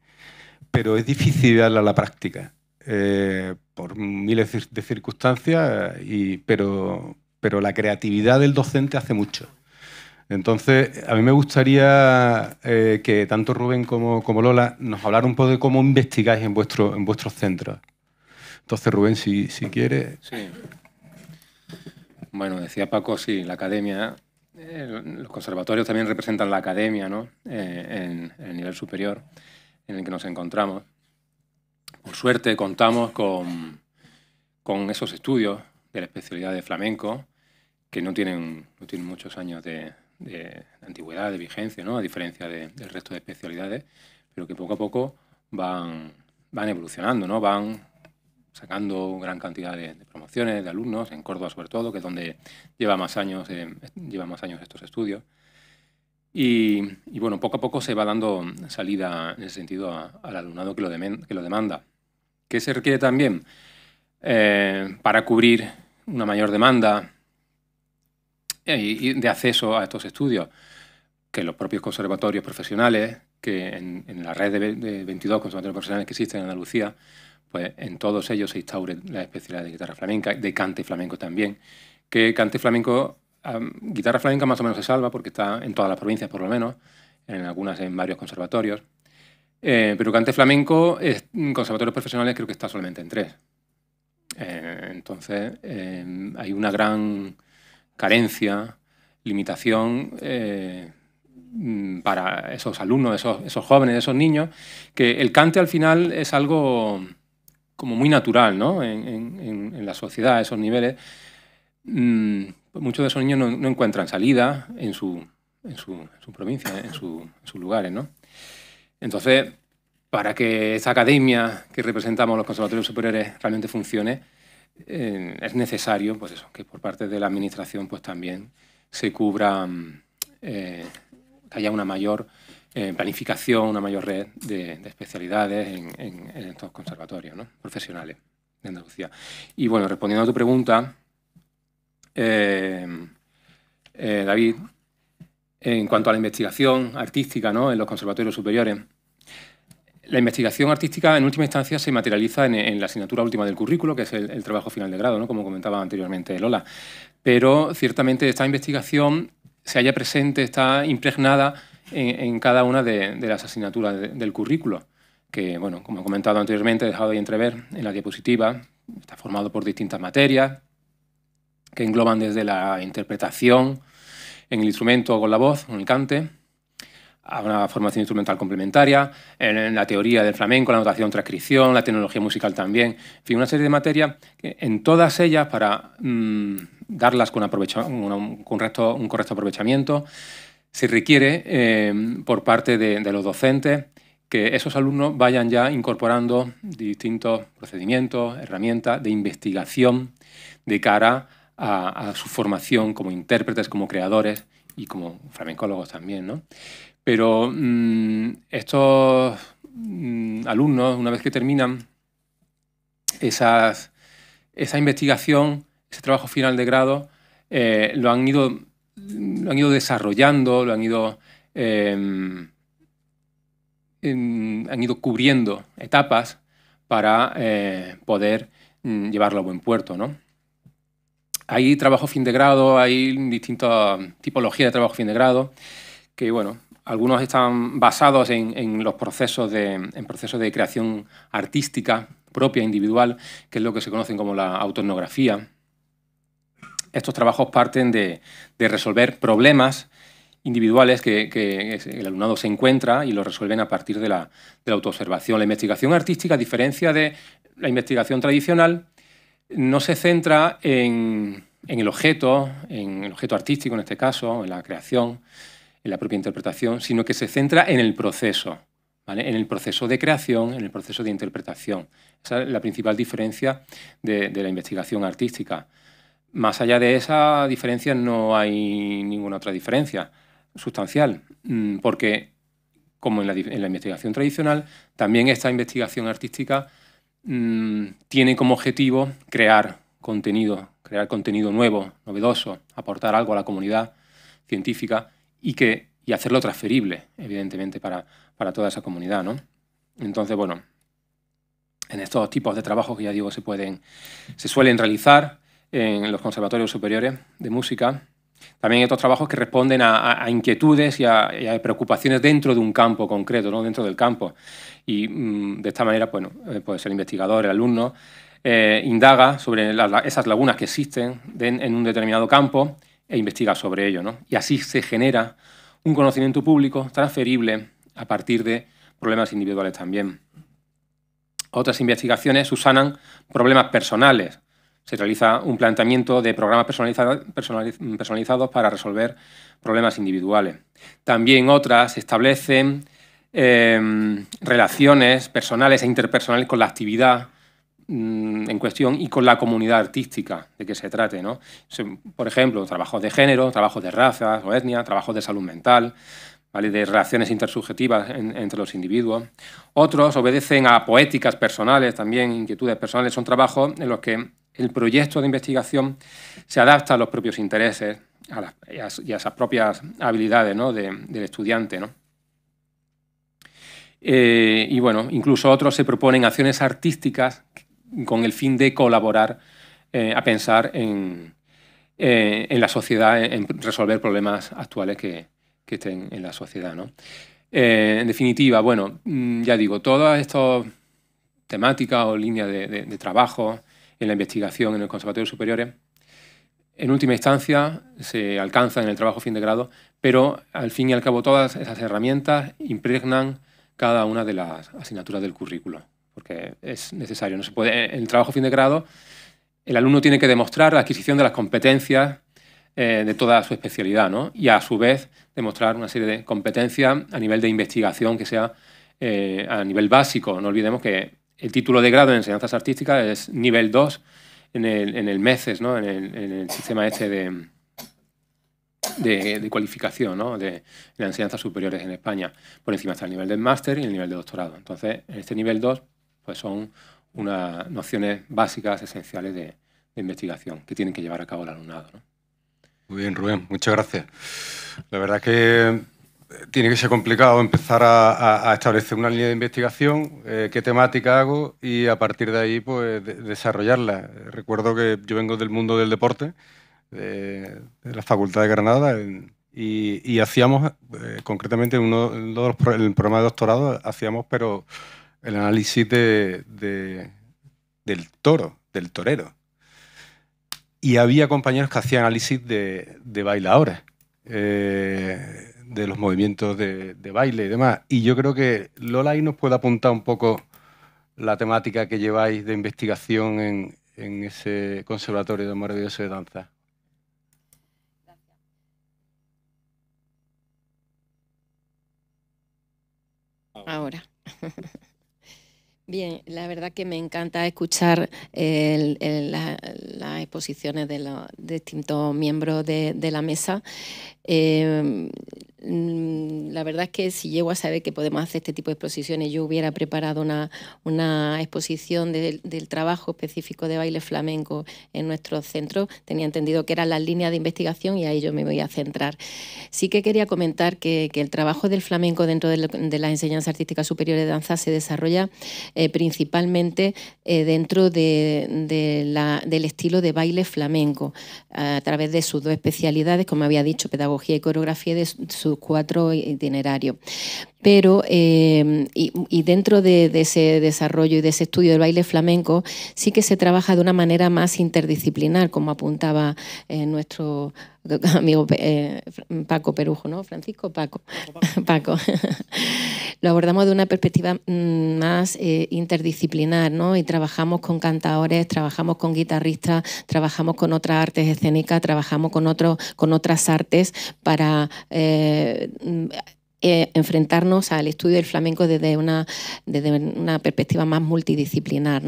pero es difícil darla a la práctica. Eh, por miles de circunstancias, eh, pero, pero la creatividad del docente hace mucho. Entonces, a mí me gustaría eh, que tanto Rubén como, Lola nos hablaran un poco de cómo investigáis en, vuestro, en vuestros centros. Entonces, Rubén, si, si quiere. Sí. Bueno, decía Paco, sí, la academia. los conservatorios también representan la academia, ¿no? en, el nivel superior en el que nos encontramos. Por suerte contamos con, esos estudios de la especialidad de flamenco, que no tienen, tienen muchos años de, antigüedad, de vigencia, ¿no? a diferencia del resto de especialidades, pero que poco a poco van, van evolucionando, ¿no? van sacando gran cantidad de, promociones, de alumnos, en Córdoba sobre todo, que es donde lleva más años, eh, años estos estudios. Y, bueno, poco a poco se va dando salida en ese sentido al alumnado que que lo demanda. ¿Qué se requiere también eh, para cubrir una mayor demanda eh, y, de acceso a estos estudios que los propios conservatorios profesionales, que en, la red de, 22 conservatorios profesionales que existen en Andalucía, pues en todos ellos se instaure la especialidad de guitarra flamenca, de cante flamenco también, que cante flamenco, guitarra flamenca más o menos se salva porque está en todas las provincias por lo menos, en algunas en varios conservatorios, eh, pero cante flamenco, es, mm, conservatorios profesionales creo que está solamente en tres. Eh, entonces, eh, hay una gran carencia, limitación mm, para esos alumnos, esos, jóvenes, esos niños, que el cante al final es algo como muy natural ¿no? en, la sociedad, a esos niveles. Mm, muchos de esos niños no, encuentran salida en su, en su, provincia, en, su, en sus lugares, ¿no? Entonces, para que esa academia que representamos los conservatorios superiores realmente funcione, eh, es necesario pues eso, que por parte de la administración pues también se cubra, mm, eh, haya una mayor eh, planificación, una mayor red de, especialidades en, estos conservatorios profesionales de Andalucía. Y bueno, respondiendo a tu pregunta, David, en cuanto a la investigación artística ¿no? en los conservatorios superiores. La investigación artística, en última instancia, se materializa en, la asignatura última del currículo, que es el, trabajo final de grado, ¿no? como comentaba anteriormente Lola. Pero ciertamente esta investigación se halla presente, está impregnada en, cada una de, las asignaturas del currículo, que, bueno, como he comentado anteriormente, he dejado ahí entrever en la diapositiva, está formado por distintas materias que engloban desde la interpretación, en el instrumento con la voz, con el cante, a una formación instrumental complementaria, en, la teoría del flamenco, la notación, transcripción, la tecnología musical también, en fin, una serie de materias que en todas ellas para mm, darlas con, aprovechamiento un, correcto, un, correcto, aprovechamiento, se requiere em, por parte de, de los docentes que esos alumnos vayan ya incorporando distintos procedimientos, herramientas de investigación de cara a, su formación como intérpretes, como creadores y como flamencólogos también, Pero mm, estos mm, alumnos, una vez que terminan esa investigación, ese trabajo final de grado, eh, lo, han ido, lo han ido desarrollando, lo han ido, em, em, han ido cubriendo etapas para eh, poder mm, llevarlo a buen puerto, ¿no? Hay trabajo fin de grado, hay distintas tipologías de trabajo fin de grado, que bueno, algunos están basados en, en los procesos de, en procesos de creación artística propia, individual, que es lo que se conoce como la autoetnografía. Estos trabajos parten de, resolver problemas individuales que, que, el alumnado se encuentra y los resuelven a partir de la, de la autoobservación. La investigación artística, a diferencia de la investigación tradicional, no se centra en, el objeto, en el objeto artístico en este caso, en la creación, en la propia interpretación, sino que se centra en el proceso, en el proceso de creación, en el proceso de interpretación. Esa es la principal diferencia de, la investigación artística. Más allá de esa diferencia no hay ninguna otra diferencia sustancial, mm, porque como en la investigación tradicional, también esta investigación artística Mm, tiene como objetivo crear contenido, crear contenido nuevo, novedoso, aportar algo a la comunidad científica y, que, y hacerlo transferible, evidentemente, para, para toda esa comunidad. ¿no? Entonces, bueno, en estos tipos de trabajos que ya digo se, pueden, se suelen realizar en los conservatorios superiores de música, también hay trabajos que responden a, inquietudes y a, preocupaciones dentro de un campo concreto, ¿no? dentro del campo. Y mm, de esta manera, bueno, eh, pues el investigador, el alumno, eh, indaga sobre esas lagunas que existen en un determinado campo e investiga sobre ello. ¿no? Y así se genera un conocimiento público transferible a partir de problemas individuales también. Otras investigaciones usan problemas personales, se realiza un planteamiento de programas personalizados para resolver problemas individuales. También otras establecen em, relaciones personales e interpersonales con la actividad mm, en cuestión y con la comunidad artística de que se trate. Por ejemplo, trabajos de género, trabajos de raza o etnia, trabajos de salud mental, ¿vale? de relaciones intersubjetivas entre los individuos. Otros obedecen a poéticas personales, también inquietudes personales. Son trabajos en los que el proyecto de investigación se adapta a los propios intereses y, a, esas propias habilidades del estudiante. Eh, y bueno, incluso otros se proponen acciones artísticas con el fin de colaborar eh, a pensar en, eh, la sociedad, en, resolver problemas actuales que, estén en la sociedad. en definitiva, bueno, mm, ya digo, todas estas temáticas o líneas de trabajo en la investigación en el Conservatorio Superiores. En última instancia, se alcanza en el trabajo fin de grado, pero al fin y al cabo todas esas herramientas impregnan cada una de las asignaturas del currículo, porque es necesario. No se puede, eh, en el trabajo fin de grado, el alumno tiene que demostrar la adquisición de las competencias eh, de toda su especialidad, y a su vez demostrar una serie de competencias a nivel de investigación que sea eh, a nivel básico. No olvidemos que el título de grado en enseñanzas artísticas es nivel 2 en el, en MECES, en, el, sistema este de, cualificación ¿no? de, enseñanzas superiores en España. Por encima está el nivel del máster y el nivel de doctorado. Entonces, en este nivel 2 pues son unas nociones básicas, esenciales de, investigación que tienen que llevar a cabo el alumnado. Muy bien, Rubén, muchas gracias. La verdad que tiene que ser complicado empezar a, establecer una línea de investigación, eh, qué temática hago y a partir de ahí pues, desarrollarla. Recuerdo que yo vengo del mundo del deporte, de, la Facultad de Granada, y, hacíamos, eh, concretamente en el programa de doctorado, hacíamos pero el análisis del toro, del torero. Y había compañeros que hacían análisis de, de bailadores. Eh, de los movimientos de, baile y demás. Y yo creo que Lola ahí nos puede apuntar un poco la temática que lleváis de investigación en, ese conservatorio de maravilloso de danza. Ahora. (laughs) Bien, la verdad que me encanta escuchar las exposiciones de los distintos miembros de, de la mesa. Em, mm, la verdad es que si llego a saber que podemos hacer este tipo de exposiciones, yo hubiera preparado una, una exposición del trabajo específico de baile flamenco en nuestro centro. Tenía entendido que eran las líneas de investigación y ahí yo me voy a centrar. Sí que quería comentar que, el trabajo del flamenco dentro de, la enseñanza las enseñanzas artísticas superiores de danza se desarrolla eh, principalmente eh, dentro de, del estilo de baile flamenco, a través de sus dos especialidades, como había dicho, pedagogía y coreografía de sus cuatro itinerarios pero em, y, dentro de, ese desarrollo y de ese estudio del baile flamenco sí que se trabaja de una manera más interdisciplinar, como apuntaba eh, nuestro (laughs) amigo eh, Paco Perujo, ¿no? Francisco Paco. Paco. (laughs) (laughs) Lo abordamos de una perspectiva mm, más eh, interdisciplinar, ¿no? Y trabajamos con cantadores, trabajamos con guitarristas, trabajamos con otras artes escénicas, trabajamos con, otras artes para mm, eh, enfrentarnos al estudio del flamenco desde una, una perspectiva más multidisciplinar.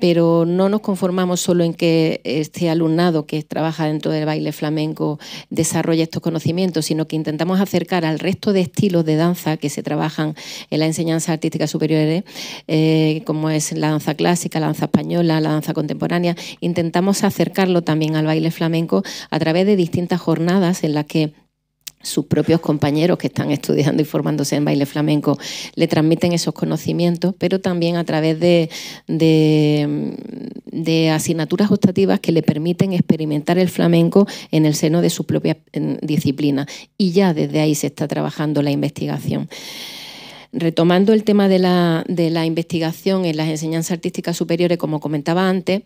Pero no nos conformamos solo en que este alumnado que trabaja dentro del baile flamenco desarrolle estos conocimientos, sino que intentamos acercar al resto de estilos de danza que se trabajan en la enseñanza artística superior, eh, como es la danza clásica, la danza española, la danza contemporánea, intentamos acercarlo también al baile flamenco a través de distintas jornadas en las que sus propios compañeros que están estudiando y formándose en baile flamenco le transmiten esos conocimientos, pero también a través de, de, asignaturas optativas que le permiten experimentar el flamenco en el seno de su propia disciplina. Y ya desde ahí se está trabajando la investigación retomando el tema de la, investigación en las enseñanzas artísticas superiores, como comentaba antes,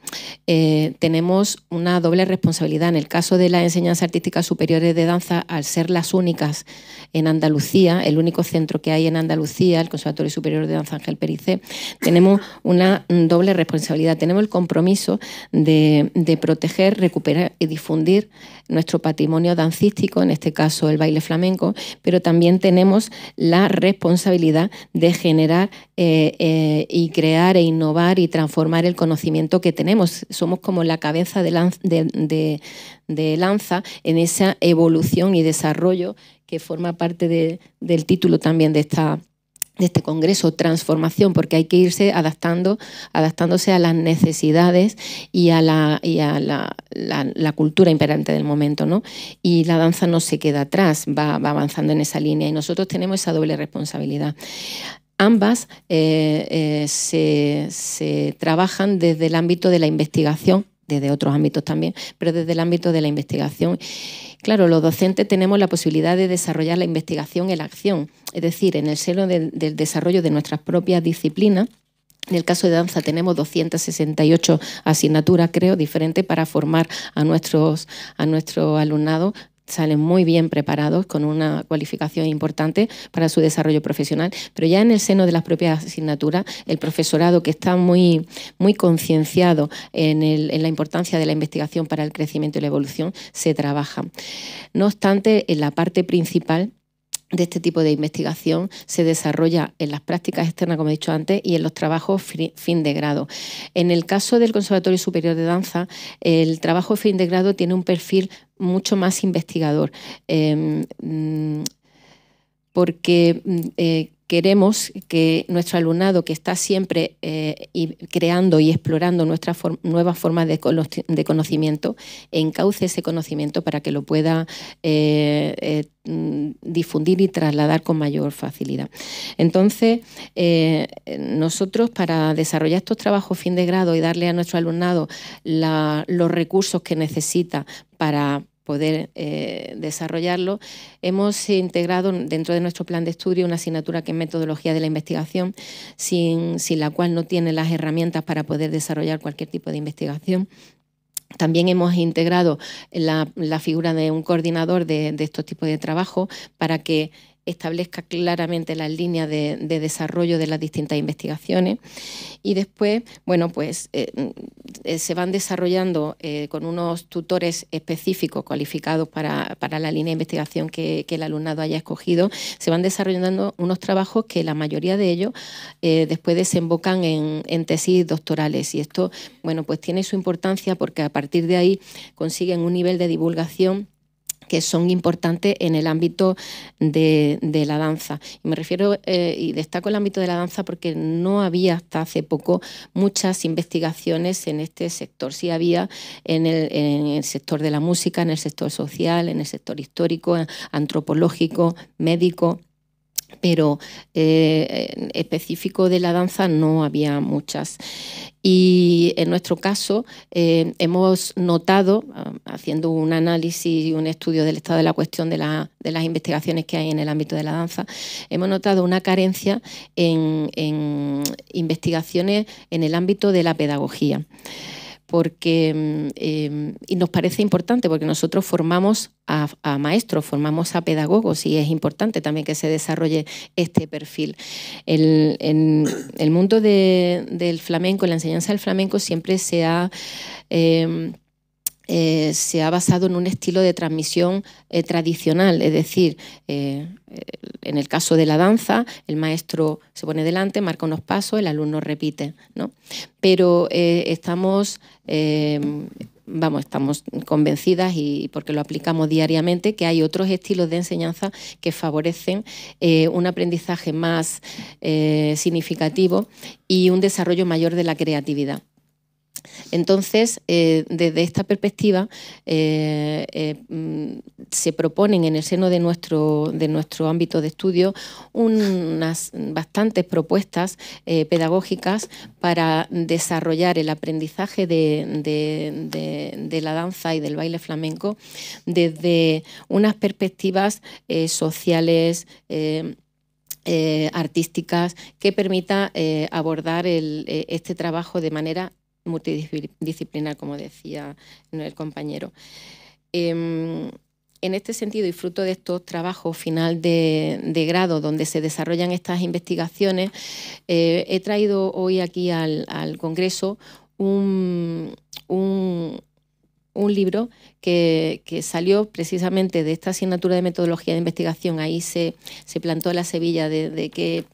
eh, tenemos una doble responsabilidad. En el caso de las enseñanzas artísticas superiores de danza, al ser las únicas en Andalucía, el único centro que hay en Andalucía, el Conservatorio Superior de Danza Ángel Pericé, tenemos una doble responsabilidad. Tenemos el compromiso de proteger, recuperar y difundir nuestro patrimonio dancístico, en este caso el baile flamenco, pero también tenemos la responsabilidad de generar eh, eh, y crear e innovar y transformar el conocimiento que tenemos. Somos como la cabeza de, lanza, de lanza en esa evolución y desarrollo que forma parte del título también de esta, de este congreso, transformación, porque hay que irse adaptando, adaptándose a las necesidades y a la, y a la, cultura imperante del momento, ¿no? Y la danza no se queda atrás, va, avanzando en esa línea y nosotros tenemos esa doble responsabilidad. Ambas eh, eh, se, se trabajan desde el ámbito de la investigación desde otros ámbitos también, pero desde el ámbito de la investigación. Claro, los docentes tenemos la posibilidad de desarrollar la investigación en la acción, es decir, en el seno del, desarrollo de nuestras propias disciplinas. En el caso de danza tenemos 268 asignaturas, creo, diferentes para formar a nuestros, a nuestro alumnado salen muy bien preparados con una cualificación importante para su desarrollo profesional, pero ya en el seno de las propias asignaturas, el profesorado que está muy, muy concienciado en, en la importancia de la investigación para el crecimiento y la evolución, se trabaja. No obstante, en la parte principal de este tipo de investigación se desarrolla en las prácticas externas, como he dicho antes, y en los trabajos fin de grado. En el caso del Conservatorio Superior de Danza, el trabajo fin de grado tiene un perfil mucho más investigador. Em, mm, porque mm, eh, queremos que nuestro alumnado, que está siempre eh, creando y explorando nuestras nuevas formas de, conocimiento, encauce ese conocimiento para que lo pueda eh, eh, mm, difundir y trasladar con mayor facilidad. Entonces, nosotros para desarrollar estos trabajos fin de grado y darle a nuestro alumnado los recursos que necesita para poder eh, desarrollarlo. Hemos integrado dentro de nuestro plan de estudio una asignatura que es metodología de la investigación, sin, la cual no tiene las herramientas para poder desarrollar cualquier tipo de investigación. También hemos integrado la, figura de un coordinador de, de, estos tipos de trabajo para que establezca claramente las líneas de, desarrollo de las distintas investigaciones. Y después, bueno, pues eh, eh, se van desarrollando eh, con unos tutores específicos cualificados para, la línea de investigación que, el alumnado haya escogido, se van desarrollando unos trabajos que la mayoría de ellos después desembocan en, en tesis doctorales. Y esto, bueno, pues tiene su importancia porque a partir de ahí consiguen un nivel de divulgación que son importantes en el ámbito de, la danza. Y me refiero eh, y destaco el ámbito de la danza porque no había hasta hace poco muchas investigaciones en este sector. Sí había en el sector de la música, en el sector social, en el sector histórico, antropológico, médico pero eh, específico de la danza no había muchas. Y en nuestro caso eh, hemos notado, ah, haciendo un análisis y un estudio del estado de la cuestión de, las investigaciones que hay en el ámbito de la danza, hemos notado una carencia en investigaciones en el ámbito de la pedagogía porque em, y nos parece importante porque nosotros formamos a, maestros, formamos a pedagogos y es importante también que se desarrolle este perfil. El, en el mundo del flamenco, la enseñanza del flamenco siempre se ha... Em, eh, se ha basado en un estilo de transmisión eh, tradicional, es decir, eh, en el caso de la danza, el maestro se pone delante, marca unos pasos, el alumno repite, Pero estamos, vamos, estamos convencidas y porque lo aplicamos diariamente que hay otros estilos de enseñanza que favorecen un aprendizaje más significativo y un desarrollo mayor de la creatividad. Entonces, eh, desde esta perspectiva, eh, eh, mm, se proponen en el seno de nuestro, de nuestro ámbito de estudio unas bastantes propuestas pedagógicas para desarrollar el aprendizaje de, la danza y del baile flamenco desde unas perspectivas sociales, artísticas que permita abordar este trabajo de manera multidisciplinar, como decía el compañero. Em, en este sentido, y fruto de estos trabajos final de, grado donde se desarrollan estas investigaciones, eh, he traído hoy aquí al, Congreso un, libro que, salió precisamente de esta asignatura de metodología de investigación. Ahí se, plantó la Sevilla de, de qué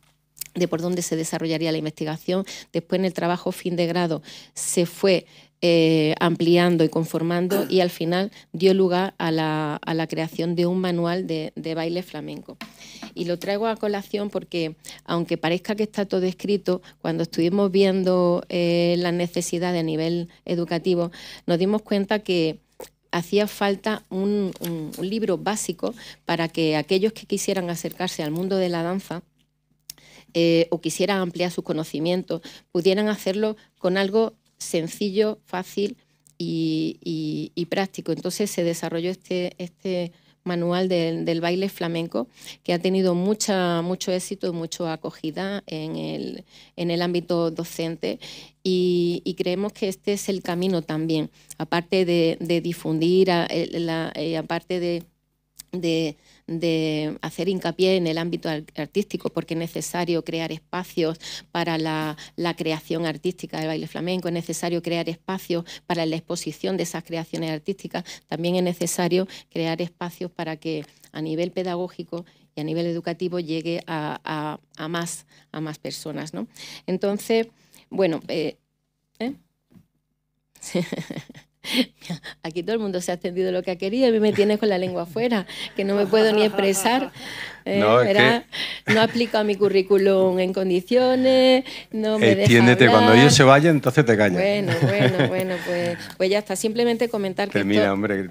de por dónde se desarrollaría la investigación. Después en el trabajo fin de grado se fue eh, ampliando y conformando y al final dio lugar a la, creación de un manual de, baile flamenco. Y lo traigo a colación porque, aunque parezca que está todo escrito, cuando estuvimos viendo eh, la necesidad necesidades a nivel educativo, nos dimos cuenta que hacía falta un libro básico para que aquellos que quisieran acercarse al mundo de la danza, eh, o quisieran ampliar sus conocimientos, pudieran hacerlo con algo sencillo, fácil y, práctico. Entonces se desarrolló este, este manual del, baile flamenco que ha tenido mucha, mucho éxito y mucha acogida en el, ámbito docente y, creemos que este es el camino también, aparte de, difundir, eh, aparte de de hacer hincapié en el ámbito artístico, porque es necesario crear espacios para la, creación artística del baile flamenco, es necesario crear espacios para la exposición de esas creaciones artísticas, también es necesario crear espacios para que a nivel pedagógico y a nivel educativo llegue a, más, a más personas. Entonces, bueno... Eh, ¿eh? (laughs) Aquí todo el mundo se ha extendido lo que ha querido, a mí me tienes con la lengua afuera, que no me puedo ni expresar, (laughs) Eh, no, era, que... no mi currículum en condiciones, no eh, me Entiéndete, cuando ellos se vayan, entonces te callas. Bueno, bueno, (laughs) bueno, pues, pues ya está. Simplemente comentar que esto, hombre,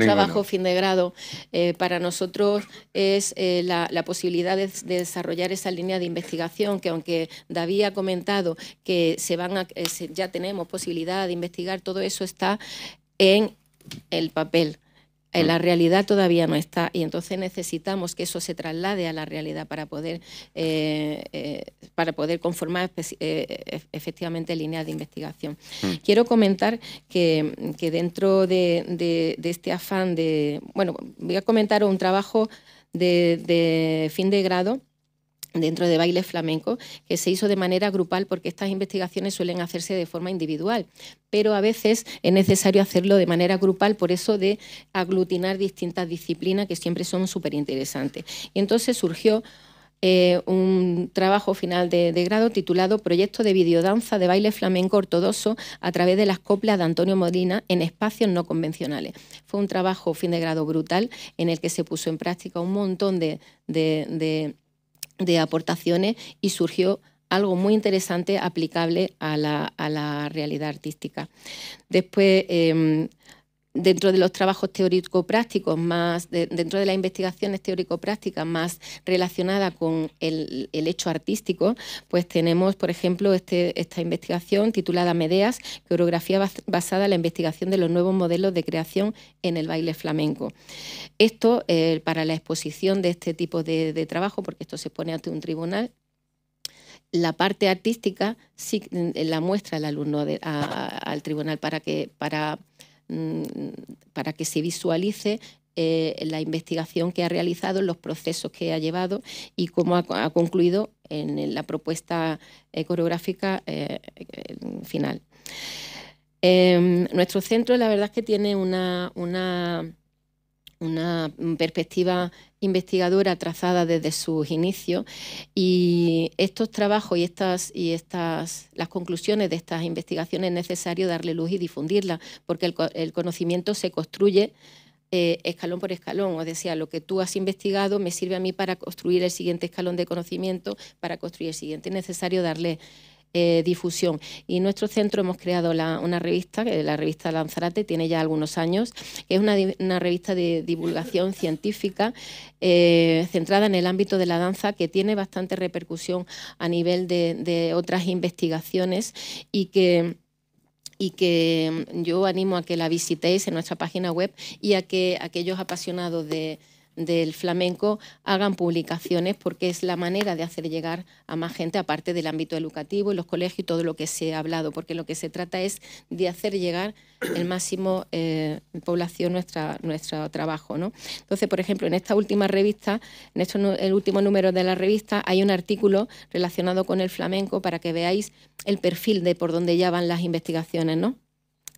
trabajo fin de grado eh, para nosotros es la, posibilidad de, desarrollar esa línea de investigación que aunque David ha comentado que se van a, ya tenemos posibilidad de investigar, todo eso está en el papel. Eh, la mm. realidad todavía no está y entonces necesitamos que eso se traslade a la realidad para poder, eh, eh, para poder conformar pues, e-, efectivamente líneas de investigación. Mm. Quiero comentar que, dentro de, este afán de... Bueno, voy a comentar un trabajo de, fin de grado dentro de baile flamenco, que se hizo de manera grupal porque estas investigaciones suelen hacerse de forma individual, pero a veces es necesario hacerlo de manera grupal, por eso de aglutinar distintas disciplinas que siempre son súper interesantes. Y entonces surgió eh, un trabajo final de, grado titulado Proyecto de videodanza de baile flamenco ortodoxo a través de las coplas de Antonio Molina en espacios no convencionales. Fue un trabajo fin de grado brutal en el que se puso en práctica un montón de de aportaciones y surgió algo muy interesante aplicable a la, realidad artística. Después, em, dentro de los trabajos teórico-prácticos más, dentro de las investigaciones teórico-prácticas más relacionadas con el, hecho artístico, pues tenemos, por ejemplo, este, esta investigación titulada Medeas, coreografía basada en la investigación de los nuevos modelos de creación en el baile flamenco. Esto, eh, para la exposición de este tipo de, trabajo, porque esto se pone ante un tribunal, la parte artística sí la muestra el alumno al tribunal para que para Mm, para que se visualice eh, la investigación que ha realizado, los procesos que ha llevado y cómo ha, concluido en la propuesta eh, coreográfica eh, final. Em, nuestro centro, la verdad es que tiene una, una, una perspectiva investigadora trazada desde sus inicios y estos trabajos y estas y estas las conclusiones de estas investigaciones es necesario darle luz y difundirlas porque el, conocimiento se construye eh, escalón por escalón, o sea, lo que tú has investigado me sirve a mí para construir el siguiente escalón de conocimiento, para construir el siguiente. Es necesario darle eh, difusión. Y en nuestro centro hemos creado una revista, la revista Lanzarate tiene ya algunos años, que es una, revista de divulgación científica eh, centrada en el ámbito de la danza, que tiene bastante repercusión a nivel de, de otras investigaciones y que y que mm, yo animo a que la visitéis en nuestra página web y a que aquellos apasionados de, del flamenco hagan publicaciones porque es la manera de hacer llegar a más gente, aparte del ámbito educativo y los colegios y todo lo que se ha hablado, porque lo que se trata es de hacer llegar el máximo eh, población nuestra, nuestro trabajo. ¿no? Entonces, por ejemplo, en esta última revista, en este, el último número de la revista, hay un artículo relacionado con el flamenco para que veáis el perfil de por dónde ya van las investigaciones. ¿no?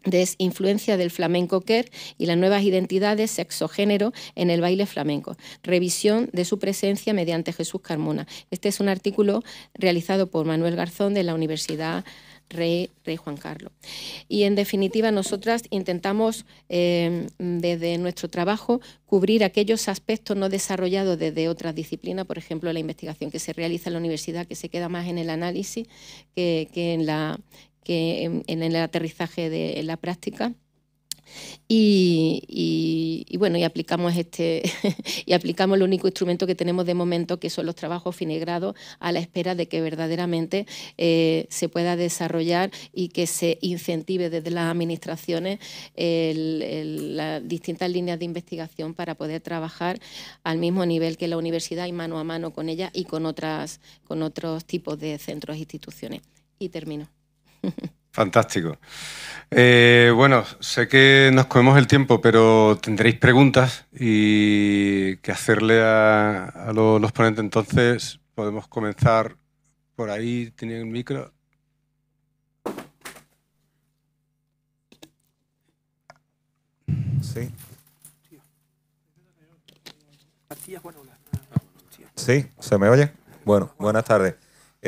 Desinfluencia del flamenco queer y las nuevas identidades sexogénero en el baile flamenco. Revisión de su presencia mediante Jesús Carmona. Este es un artículo realizado por Manuel Garzón de la Universidad Rey, Juan Carlos. Y en definitiva, nosotras intentamos eh, desde nuestro trabajo cubrir aquellos aspectos no desarrollados desde otras disciplinas, por ejemplo, la investigación que se realiza en la universidad, que se queda más en el análisis que en la, en, el aterrizaje de la práctica. Y, bueno, y aplicamos este (laughs) y aplicamos el único instrumento que tenemos de momento, que son los trabajos finigrados, a la espera de que verdaderamente eh, se pueda desarrollar y que se incentive desde las administraciones las distintas líneas de investigación para poder trabajar al mismo nivel que la universidad y mano a mano con ella y con otras con otros tipos de centros e instituciones. Y termino. Fantástico. Eh, bueno, sé que nos comemos el tiempo, pero tendréis preguntas y que hacerle a, los, ponentes. Entonces, podemos comenzar por ahí. Tienen el micro. Sí. Sí, ¿se me oye? Bueno, buenas tardes.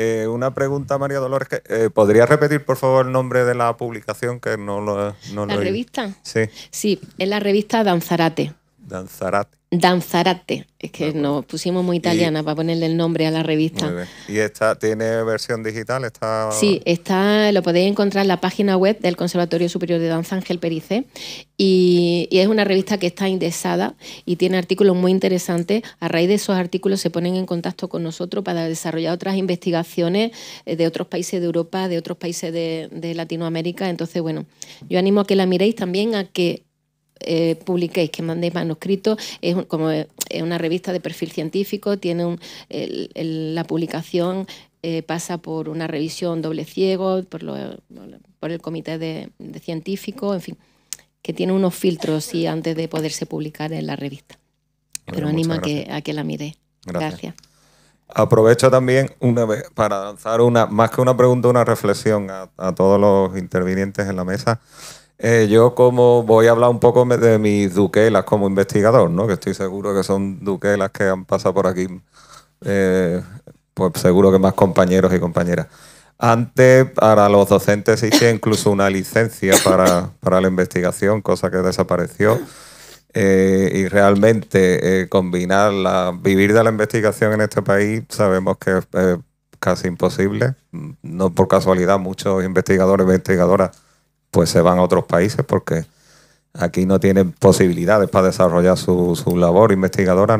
Eh, una pregunta, María Dolores. Que, eh, repetir, por favor, el nombre de la publicación que no lo... ¿La revista? Sí. Sí, es la revista Danzarate. Danzarate. Danzarate. Es que nos pusimos muy italiana para ponerle el nombre a la revista. ¿Y esta tiene versión digital? Está... Sí, está, lo podéis encontrar en la página web del Conservatorio Superior de Danza Ángel Pericé. Y, es una revista que está indexada y tiene artículos muy interesantes. A raíz de esos artículos se ponen en contacto con nosotros para desarrollar otras investigaciones eh, de otros países de Europa, de otros países de, de Latinoamérica. Entonces, bueno, yo animo a que la miréis también, a que eh, publiquéis, que mandéis manuscritos, es como es una revista de perfil científico, tiene la publicación eh, pasa por una revisión doble ciego, por, lo, por el comité de, científicos, en fin, que tiene unos filtros y antes de poderse publicar en la revista. Pero anima a que, a que, la mire. gracias. Aprovecho también una vez para lanzar una, más que una pregunta, una reflexión a, todos los intervinientes en la mesa. Eh, yo como voy a hablar un poco de mis duquelas como investigador, ¿no? que estoy seguro que son duquelas que han pasado por aquí, eh, pues seguro que más compañeros y compañeras. Antes, para los docentes existía (coughs) incluso una licencia para, la investigación, cosa que desapareció. Eh, y realmente combinar la, vivir de la investigación en este país sabemos que es casi imposible. No por casualidad, muchos investigadores e investigadoras pues se van a otros países porque aquí no tienen posibilidades para desarrollar su, labor investigadora,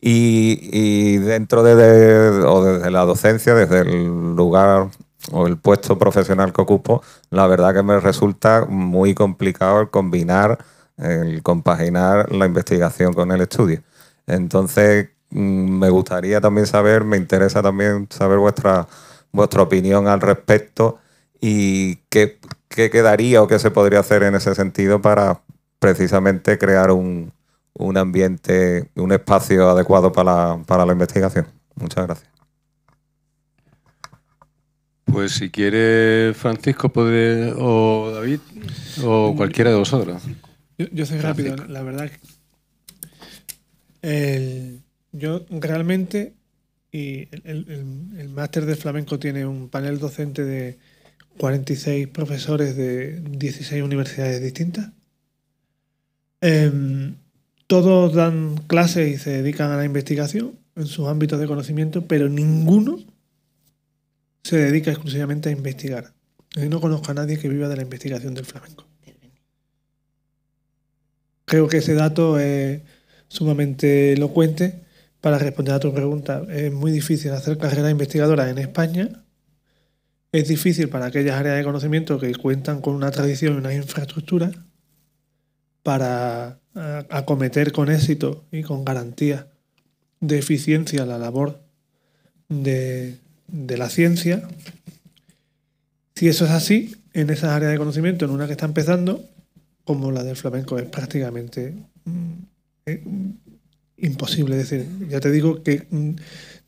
Y, dentro de, o desde la docencia, desde el lugar o el puesto profesional que ocupo, la verdad que me resulta muy complicado el combinar, el compaginar la investigación con el estudio. Entonces, mm, me gustaría también saber, me interesa también saber vuestra, vuestra opinión al respecto y qué, quedaría o qué se podría hacer en ese sentido para precisamente crear un, ambiente, un espacio adecuado para, la investigación. Muchas gracias. Pues si quiere Francisco o David o cualquiera de vosotros. Yo, soy rápido, la verdad. El, yo realmente, y el máster de flamenco tiene un panel docente de, 46 profesores de 16 universidades distintas. Em, todos dan clases y se dedican a la investigación en sus ámbitos de conocimiento, pero ninguno se dedica exclusivamente a investigar. Yo no conozco a nadie que viva de la investigación del flamenco. Creo que ese dato es sumamente elocuente para responder a tu pregunta. Es muy difícil hacer carrera investigadora en España es difícil para aquellas áreas de conocimiento que cuentan con una tradición y una infraestructura para acometer con éxito y con garantía de eficiencia la labor de, de la ciencia. Si eso es así, en esas áreas de conocimiento, en una que está empezando, como la del flamenco, es prácticamente mm, eh, imposible. Es decir, ya te digo que mm,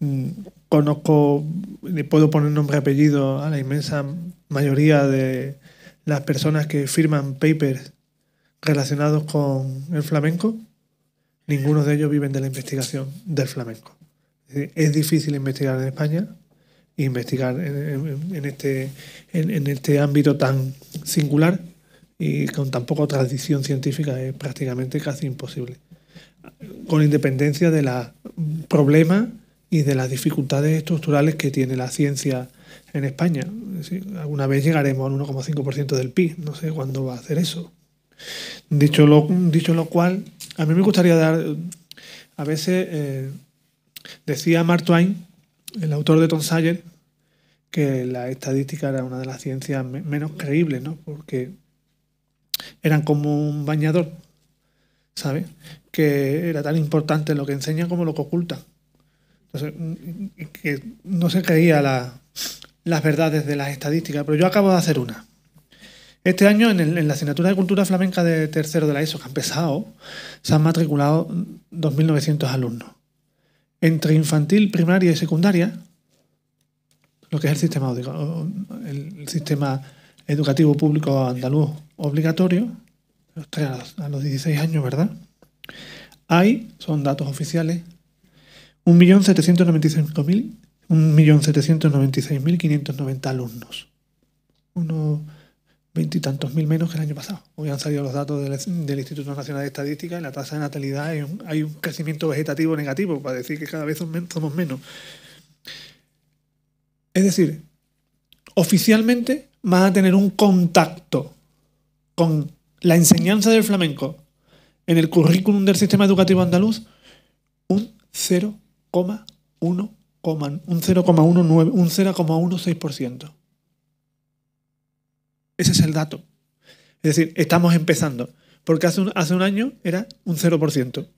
mm, conozco, le puedo poner nombre y apellido a la inmensa mayoría de las personas que firman papers relacionados con el flamenco. Ninguno de ellos viven de la investigación del flamenco. Es, difícil investigar en España, e investigar en, este, en este ámbito tan singular y con tan poca tradición científica es prácticamente casi imposible con independencia de los problemas y de las dificultades estructurales que tiene la ciencia en España. alguna vez llegaremos al 1,5% del PIB, no sé cuándo va a hacer eso. Dicho lo, dicho lo cual, a mí me gustaría dar, a veces eh, decía Mark Twain, el autor de Tom que la estadística era una de las ciencias menos creíbles, ¿no? porque eran como un bañador, sabe Que era tan importante lo que enseña como lo que oculta. Entonces, que no se creía las verdades de las estadísticas, pero yo acabo de hacer una. Este año, en, la asignatura de cultura flamenca de tercero de la ESO, que ha empezado, se han matriculado 2.900 alumnos. Entre infantil, primaria y secundaria, lo que es el sistema educativo público andaluz obligatorio, a los 16 años, ¿verdad? Hay, son datos oficiales, 1.796.590 alumnos. Unos veintitantos mil menos que el año pasado. Hoy han salido los datos del, Instituto Nacional de Estadística y la tasa de natalidad hay un, crecimiento vegetativo negativo, para decir que cada vez somos menos. Es decir, oficialmente van a tener un contacto con la enseñanza del flamenco en el currículum del sistema educativo andaluz un 0,1 un 0,19 un 0,16%. Ese es el dato. Es decir, estamos empezando. Porque hace un, hace un año era un 0%.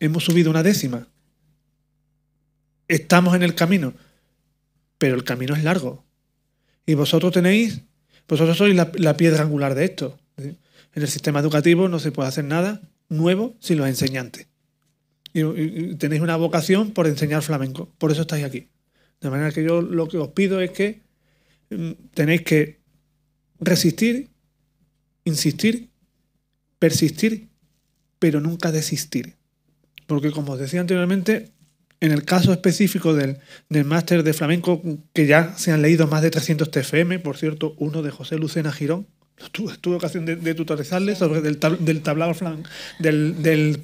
Hemos subido una décima. Estamos en el camino. Pero el camino es largo. Y vosotros tenéis, vosotros sois la piedra angular de esto. En el sistema educativo no se puede hacer nada nuevo sin los enseñantes. Y, tenéis una vocación por enseñar flamenco, por eso estáis aquí. De manera que yo lo que os pido es que mm, tenéis que resistir, insistir, persistir, pero nunca desistir. Porque como os decía anteriormente, en el caso específico del, del máster de flamenco, que ya se han leído más de 300 TFM, por cierto, uno de José Lucena Girón, Tuve, ocasión de, tutorizarle sobre del, tablao del,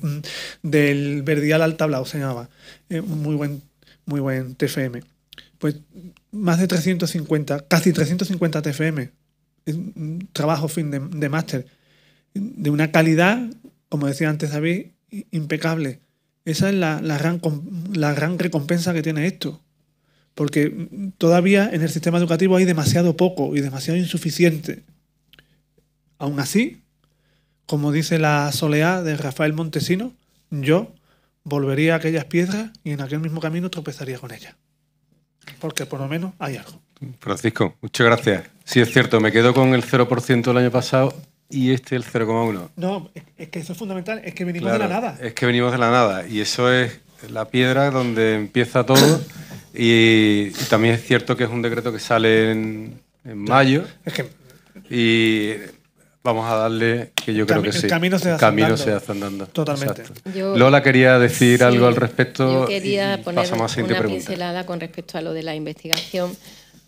verdial al tablao se llamaba. Eh, muy buen muy buen TFM. Pues más de 350, casi 350 TFM. un trabajo fin de, máster. De una calidad, como decía antes David, impecable. Esa es la, gran, la gran recompensa que tiene esto. Porque todavía en el sistema educativo hay demasiado poco y demasiado insuficiente Aún así, como dice la soleá de Rafael Montesino, yo volvería a aquellas piedras y en aquel mismo camino tropezaría con ellas. Porque por lo menos hay algo. Francisco, muchas gracias. Sí, es cierto, me quedo con el 0% el año pasado y este el 0,1. No, es que eso es fundamental, es que venimos de la nada. Es que venimos de la nada y eso es la piedra donde empieza todo y, también es cierto que es un decreto que sale en, mayo. Es que... Y Vamos a darle que yo creo que sí. El camino se hace, camino andando. Totalmente. Lola quería decir algo al respecto. Yo quería poner una pincelada con respecto a lo de la investigación,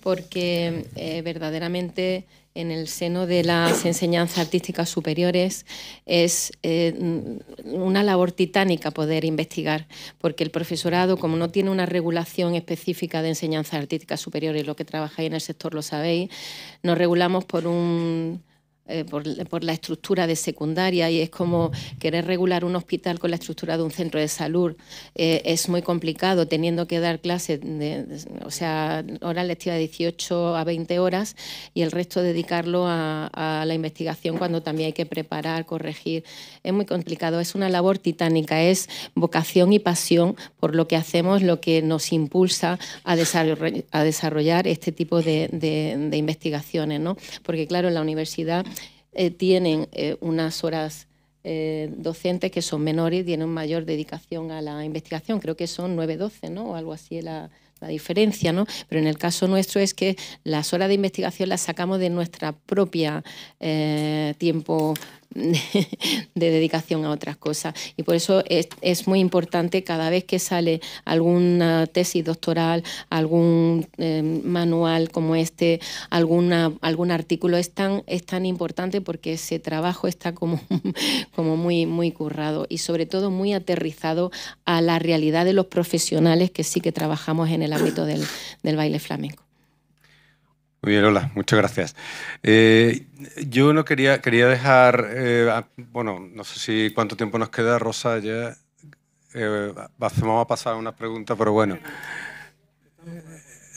porque eh, verdaderamente en el seno de las enseñanzas artísticas superiores es eh, una labor titánica poder investigar, porque el profesorado, como no tiene una regulación específica de enseñanzas artísticas superiores, lo que trabajáis en el sector lo sabéis, nos regulamos por un eh, por, la estructura de secundaria y es como querer regular un hospital con la estructura de un centro de salud. Eh, es muy complicado teniendo que dar clases, o sea, hora lectiva de 18 a 20 horas y el resto dedicarlo a, la investigación cuando también hay que preparar, corregir. Es muy complicado, es una labor titánica, es vocación y pasión por lo que hacemos, lo que nos impulsa a desarrollar, este tipo de, de investigaciones, ¿no? Porque claro, en la universidad eh, tienen eh, unas horas eh, docentes que son menores y tienen mayor dedicación a la investigación. Creo que son 9-12, ¿no? O algo así la, la diferencia, ¿no? Pero en el caso nuestro es que las horas de investigación las sacamos de nuestra propia eh, tiempo (laughs) de dedicación a otras cosas. Y por eso es, muy importante cada vez que sale alguna tesis doctoral, algún em, manual como este, alguna, algún artículo, es tan, es tan importante porque ese trabajo está como, (laughs) como muy, muy currado y sobre todo muy aterrizado a la realidad de los profesionales que sí que trabajamos en el ámbito del baile flamenco. Muy bien, hola, muchas gracias. Eh, yo no quería, quería dejar, eh, bueno, no sé si cuánto tiempo nos queda, Rosa, ya eh, vamos a pasar a unas preguntas, pero bueno.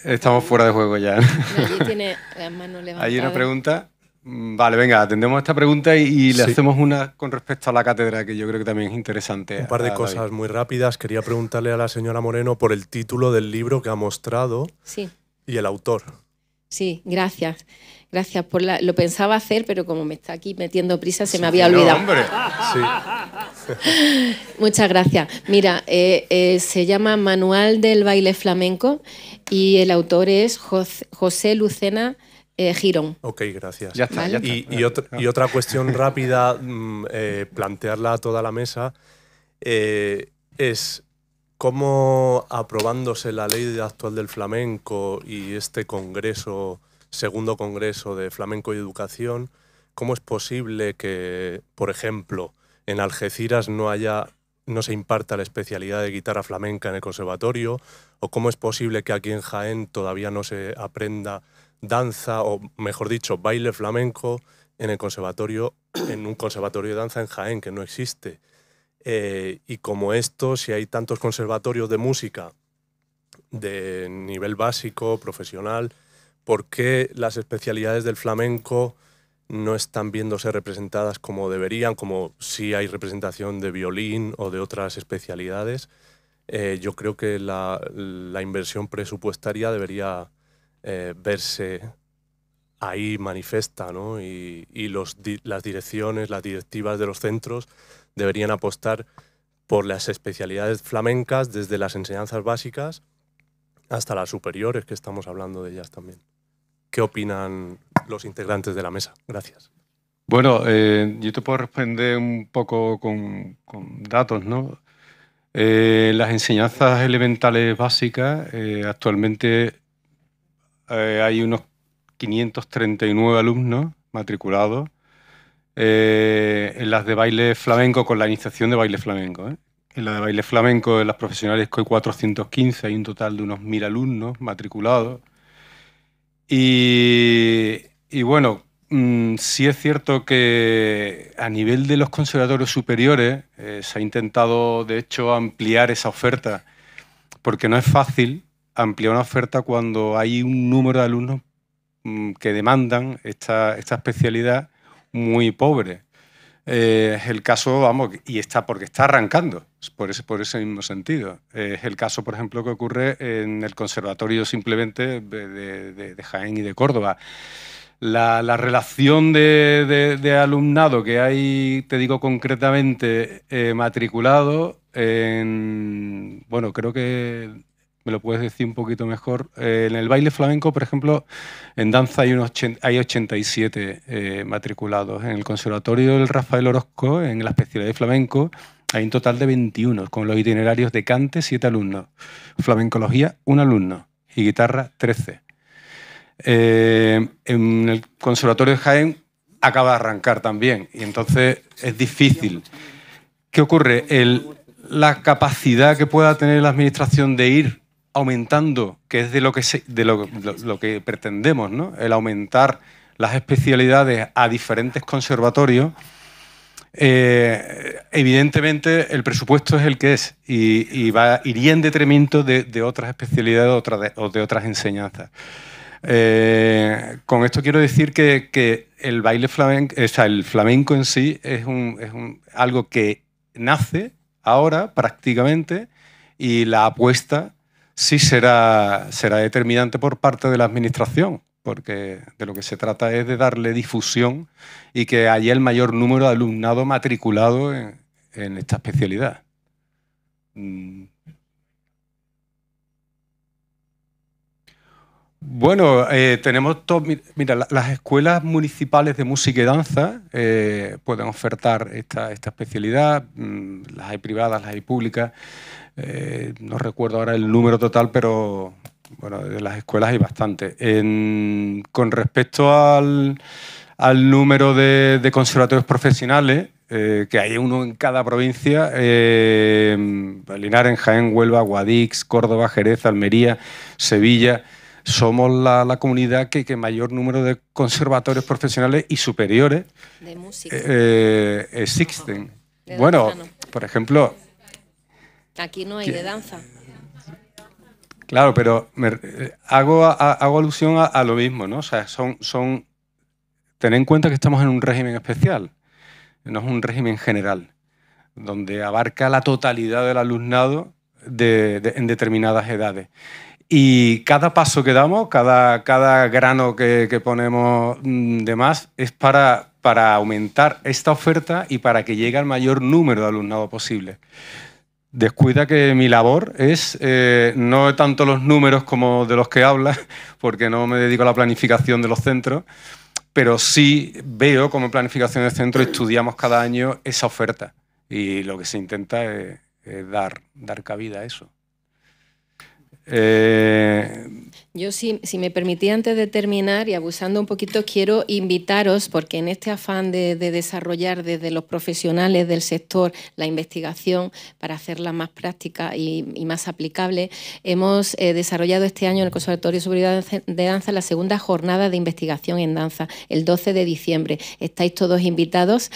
Estamos fuera de juego ya. (laughs) Hay una pregunta. Mm, vale, venga, atendemos esta pregunta y, le hacemos una con respecto a la cátedra, que yo creo que también es interesante. Un par de cosas muy rápidas. Quería preguntarle a la señora Moreno por el título del libro que ha mostrado y el autor. Sí, gracias. Gracias por Lo pensaba hacer, pero como me está aquí metiendo prisa, se me había olvidado. (laughs) Muchas gracias. Mira, eh, eh, se llama Manual del Baile Flamenco y el autor es José, Lucena eh, Girón. Ok, gracias. y, otra, y, otra, cuestión rápida, mm, plantearla a toda la mesa, es cómo aprobándose la ley actual del flamenco y este congreso, segundo congreso de flamenco y educación, cómo es posible que, por ejemplo, en Algeciras no haya no se imparta la especialidad de guitarra flamenca en el conservatorio o cómo es posible que aquí en Jaén todavía no se aprenda danza o mejor dicho, baile flamenco en el conservatorio en un conservatorio de danza en Jaén que no existe. Eh, y como esto, si hay tantos conservatorios de música de nivel básico, profesional, ¿por qué las especialidades del flamenco no están viéndose representadas como deberían, como si hay representación de violín o de otras especialidades? Eh, yo creo que la, inversión presupuestaria debería eh, verse ahí manifesta. ¿no? Y, los, las direcciones, las directivas de los centros deberían apostar por las especialidades flamencas desde las enseñanzas básicas hasta las superiores, que estamos hablando de ellas también. ¿Qué opinan los integrantes de la mesa? Gracias. Bueno, eh, yo te puedo responder un poco con, datos, ¿no? Eh, las enseñanzas elementales básicas, eh, actualmente hay unos 539 alumnos matriculados eh, en las de baile flamenco, con la iniciación de baile flamenco. ¿eh? En la de baile flamenco, en las profesionales COI 415, hay un total de unos mil alumnos matriculados. Y, bueno, mm, sí es cierto que a nivel de los conservatorios superiores eh, se ha intentado, de hecho, ampliar esa oferta, porque no es fácil ampliar una oferta cuando hay un número de alumnos mm, que demandan esta, esta especialidad muy pobre. es eh, el caso, vamos, y está porque está arrancando, por ese, por ese mismo sentido. es eh, el caso, por ejemplo, que ocurre en el conservatorio simplemente de, Jaén y de Córdoba. La, relación de, alumnado que hay, te digo concretamente, eh, matriculado bueno, creo que me lo puedes decir un poquito mejor. Eh, en el baile flamenco, por ejemplo, en danza hay, unos hay 87 eh, matriculados. En el Conservatorio del Rafael Orozco, en la especialidad de flamenco, hay un total de 21, con los itinerarios de cante, 7 alumnos. Flamencología, un alumno. Y guitarra, 13. Eh, en el Conservatorio de Jaén acaba de arrancar también, y entonces es difícil. ¿Qué ocurre? la capacidad que pueda tener la Administración de ir aumentando, que es de lo que, de lo, que pretendemos, el aumentar las especialidades a diferentes conservatorios, eh, evidentemente el presupuesto es el que es y, va, iría en detrimento de, otras especialidades o de otras enseñanzas. Eh, con esto quiero decir que, el baile flamenco, o sea, el flamenco en sí es, algo que nace ahora prácticamente y la apuesta sí será, será determinante por parte de la Administración, porque de lo que se trata es de darle difusión y que haya el mayor número de alumnado matriculado en, esta especialidad. Mm. Bueno, eh, tenemos mira, las escuelas municipales de música y danza eh, pueden ofertar esta, esta especialidad, mm, las hay privadas, las hay públicas. Eh, no recuerdo ahora el número total, pero bueno, de las escuelas hay bastante. con respecto al, número de, conservatorios profesionales, eh, que hay uno en cada provincia, eh, Linares, Jaén, Huelva, Guadix, Córdoba, Jerez, Almería, Sevilla, somos la, comunidad que, mayor número de conservatorios profesionales y superiores eh, existen. bueno, por ejemplo, Aquí no hay de danza. Claro, pero eh, hago, hago alusión a, lo mismo, ¿no? O sea, son, son. en cuenta que estamos en un régimen especial, no es un régimen general, donde abarca la totalidad del alumnado en determinadas edades. Y cada paso que damos, cada, cada grano que, ponemos mm, de más, es para, para aumentar esta oferta y para que llegue al mayor número de alumnado posible descuida que mi labor es eh, no tanto los números como de los que habla, (laughs) porque no me dedico a la planificación de los centros, pero sí veo como en planificación de centro estudiamos cada año esa oferta y lo que se intenta es, dar, dar cabida a eso. Eh, yo, si, me permití, antes de terminar y abusando un poquito, quiero invitaros, porque en este afán de, desarrollar desde los profesionales del sector la investigación para hacerla más práctica y, más aplicable, hemos eh, desarrollado este año en el Conservatorio seguridad de Danza la segunda jornada de investigación en danza, el 12 de diciembre. Estáis todos invitados.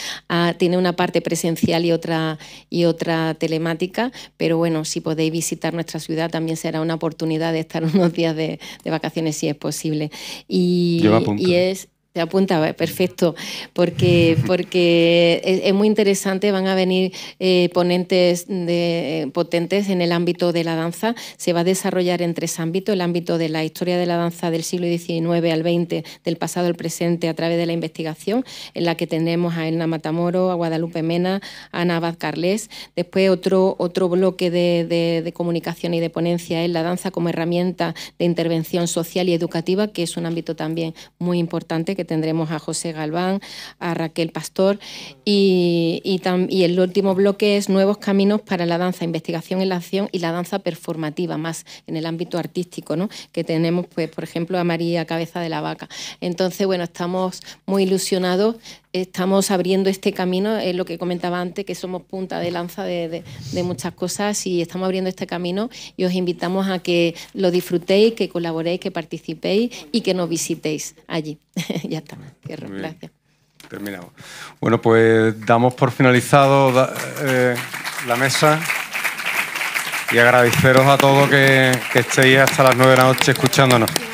tiene una parte presencial y otra, y otra telemática, pero bueno, si podéis visitar nuestra ciudad también será una oportunidad de estar (laughs) unos días de de vacaciones si es posible. Y, y ¿eh? es se apunta, perfecto, porque, porque es, muy interesante, van a venir eh, ponentes de, potentes en el ámbito de la danza, se va a desarrollar en tres ámbitos, el ámbito de la historia de la danza del siglo XIX al XX, del pasado al presente, a través de la investigación, en la que tenemos a Elna Matamoro, a Guadalupe Mena, a Ana Carles, después otro, otro bloque de, comunicación y de ponencia es la danza como herramienta de intervención social y educativa, que es un ámbito también muy importante que tendremos a José Galván, a Raquel Pastor y, el último bloque es nuevos caminos para la danza, investigación en la acción y la danza performativa, más en el ámbito artístico, ¿no? que tenemos, pues, por ejemplo, a María Cabeza de la Vaca. Entonces, bueno, estamos muy ilusionados estamos abriendo este camino, es lo que comentaba antes, que somos punta de lanza de, muchas cosas y estamos abriendo este camino y os invitamos a que lo disfrutéis, que colaboréis, que participéis y que nos visitéis allí. (laughs) ya está. Gracias. Terminamos. Bueno, pues damos por finalizado eh, la mesa y agradeceros a todos que, que estéis hasta las 9 de la noche escuchándonos.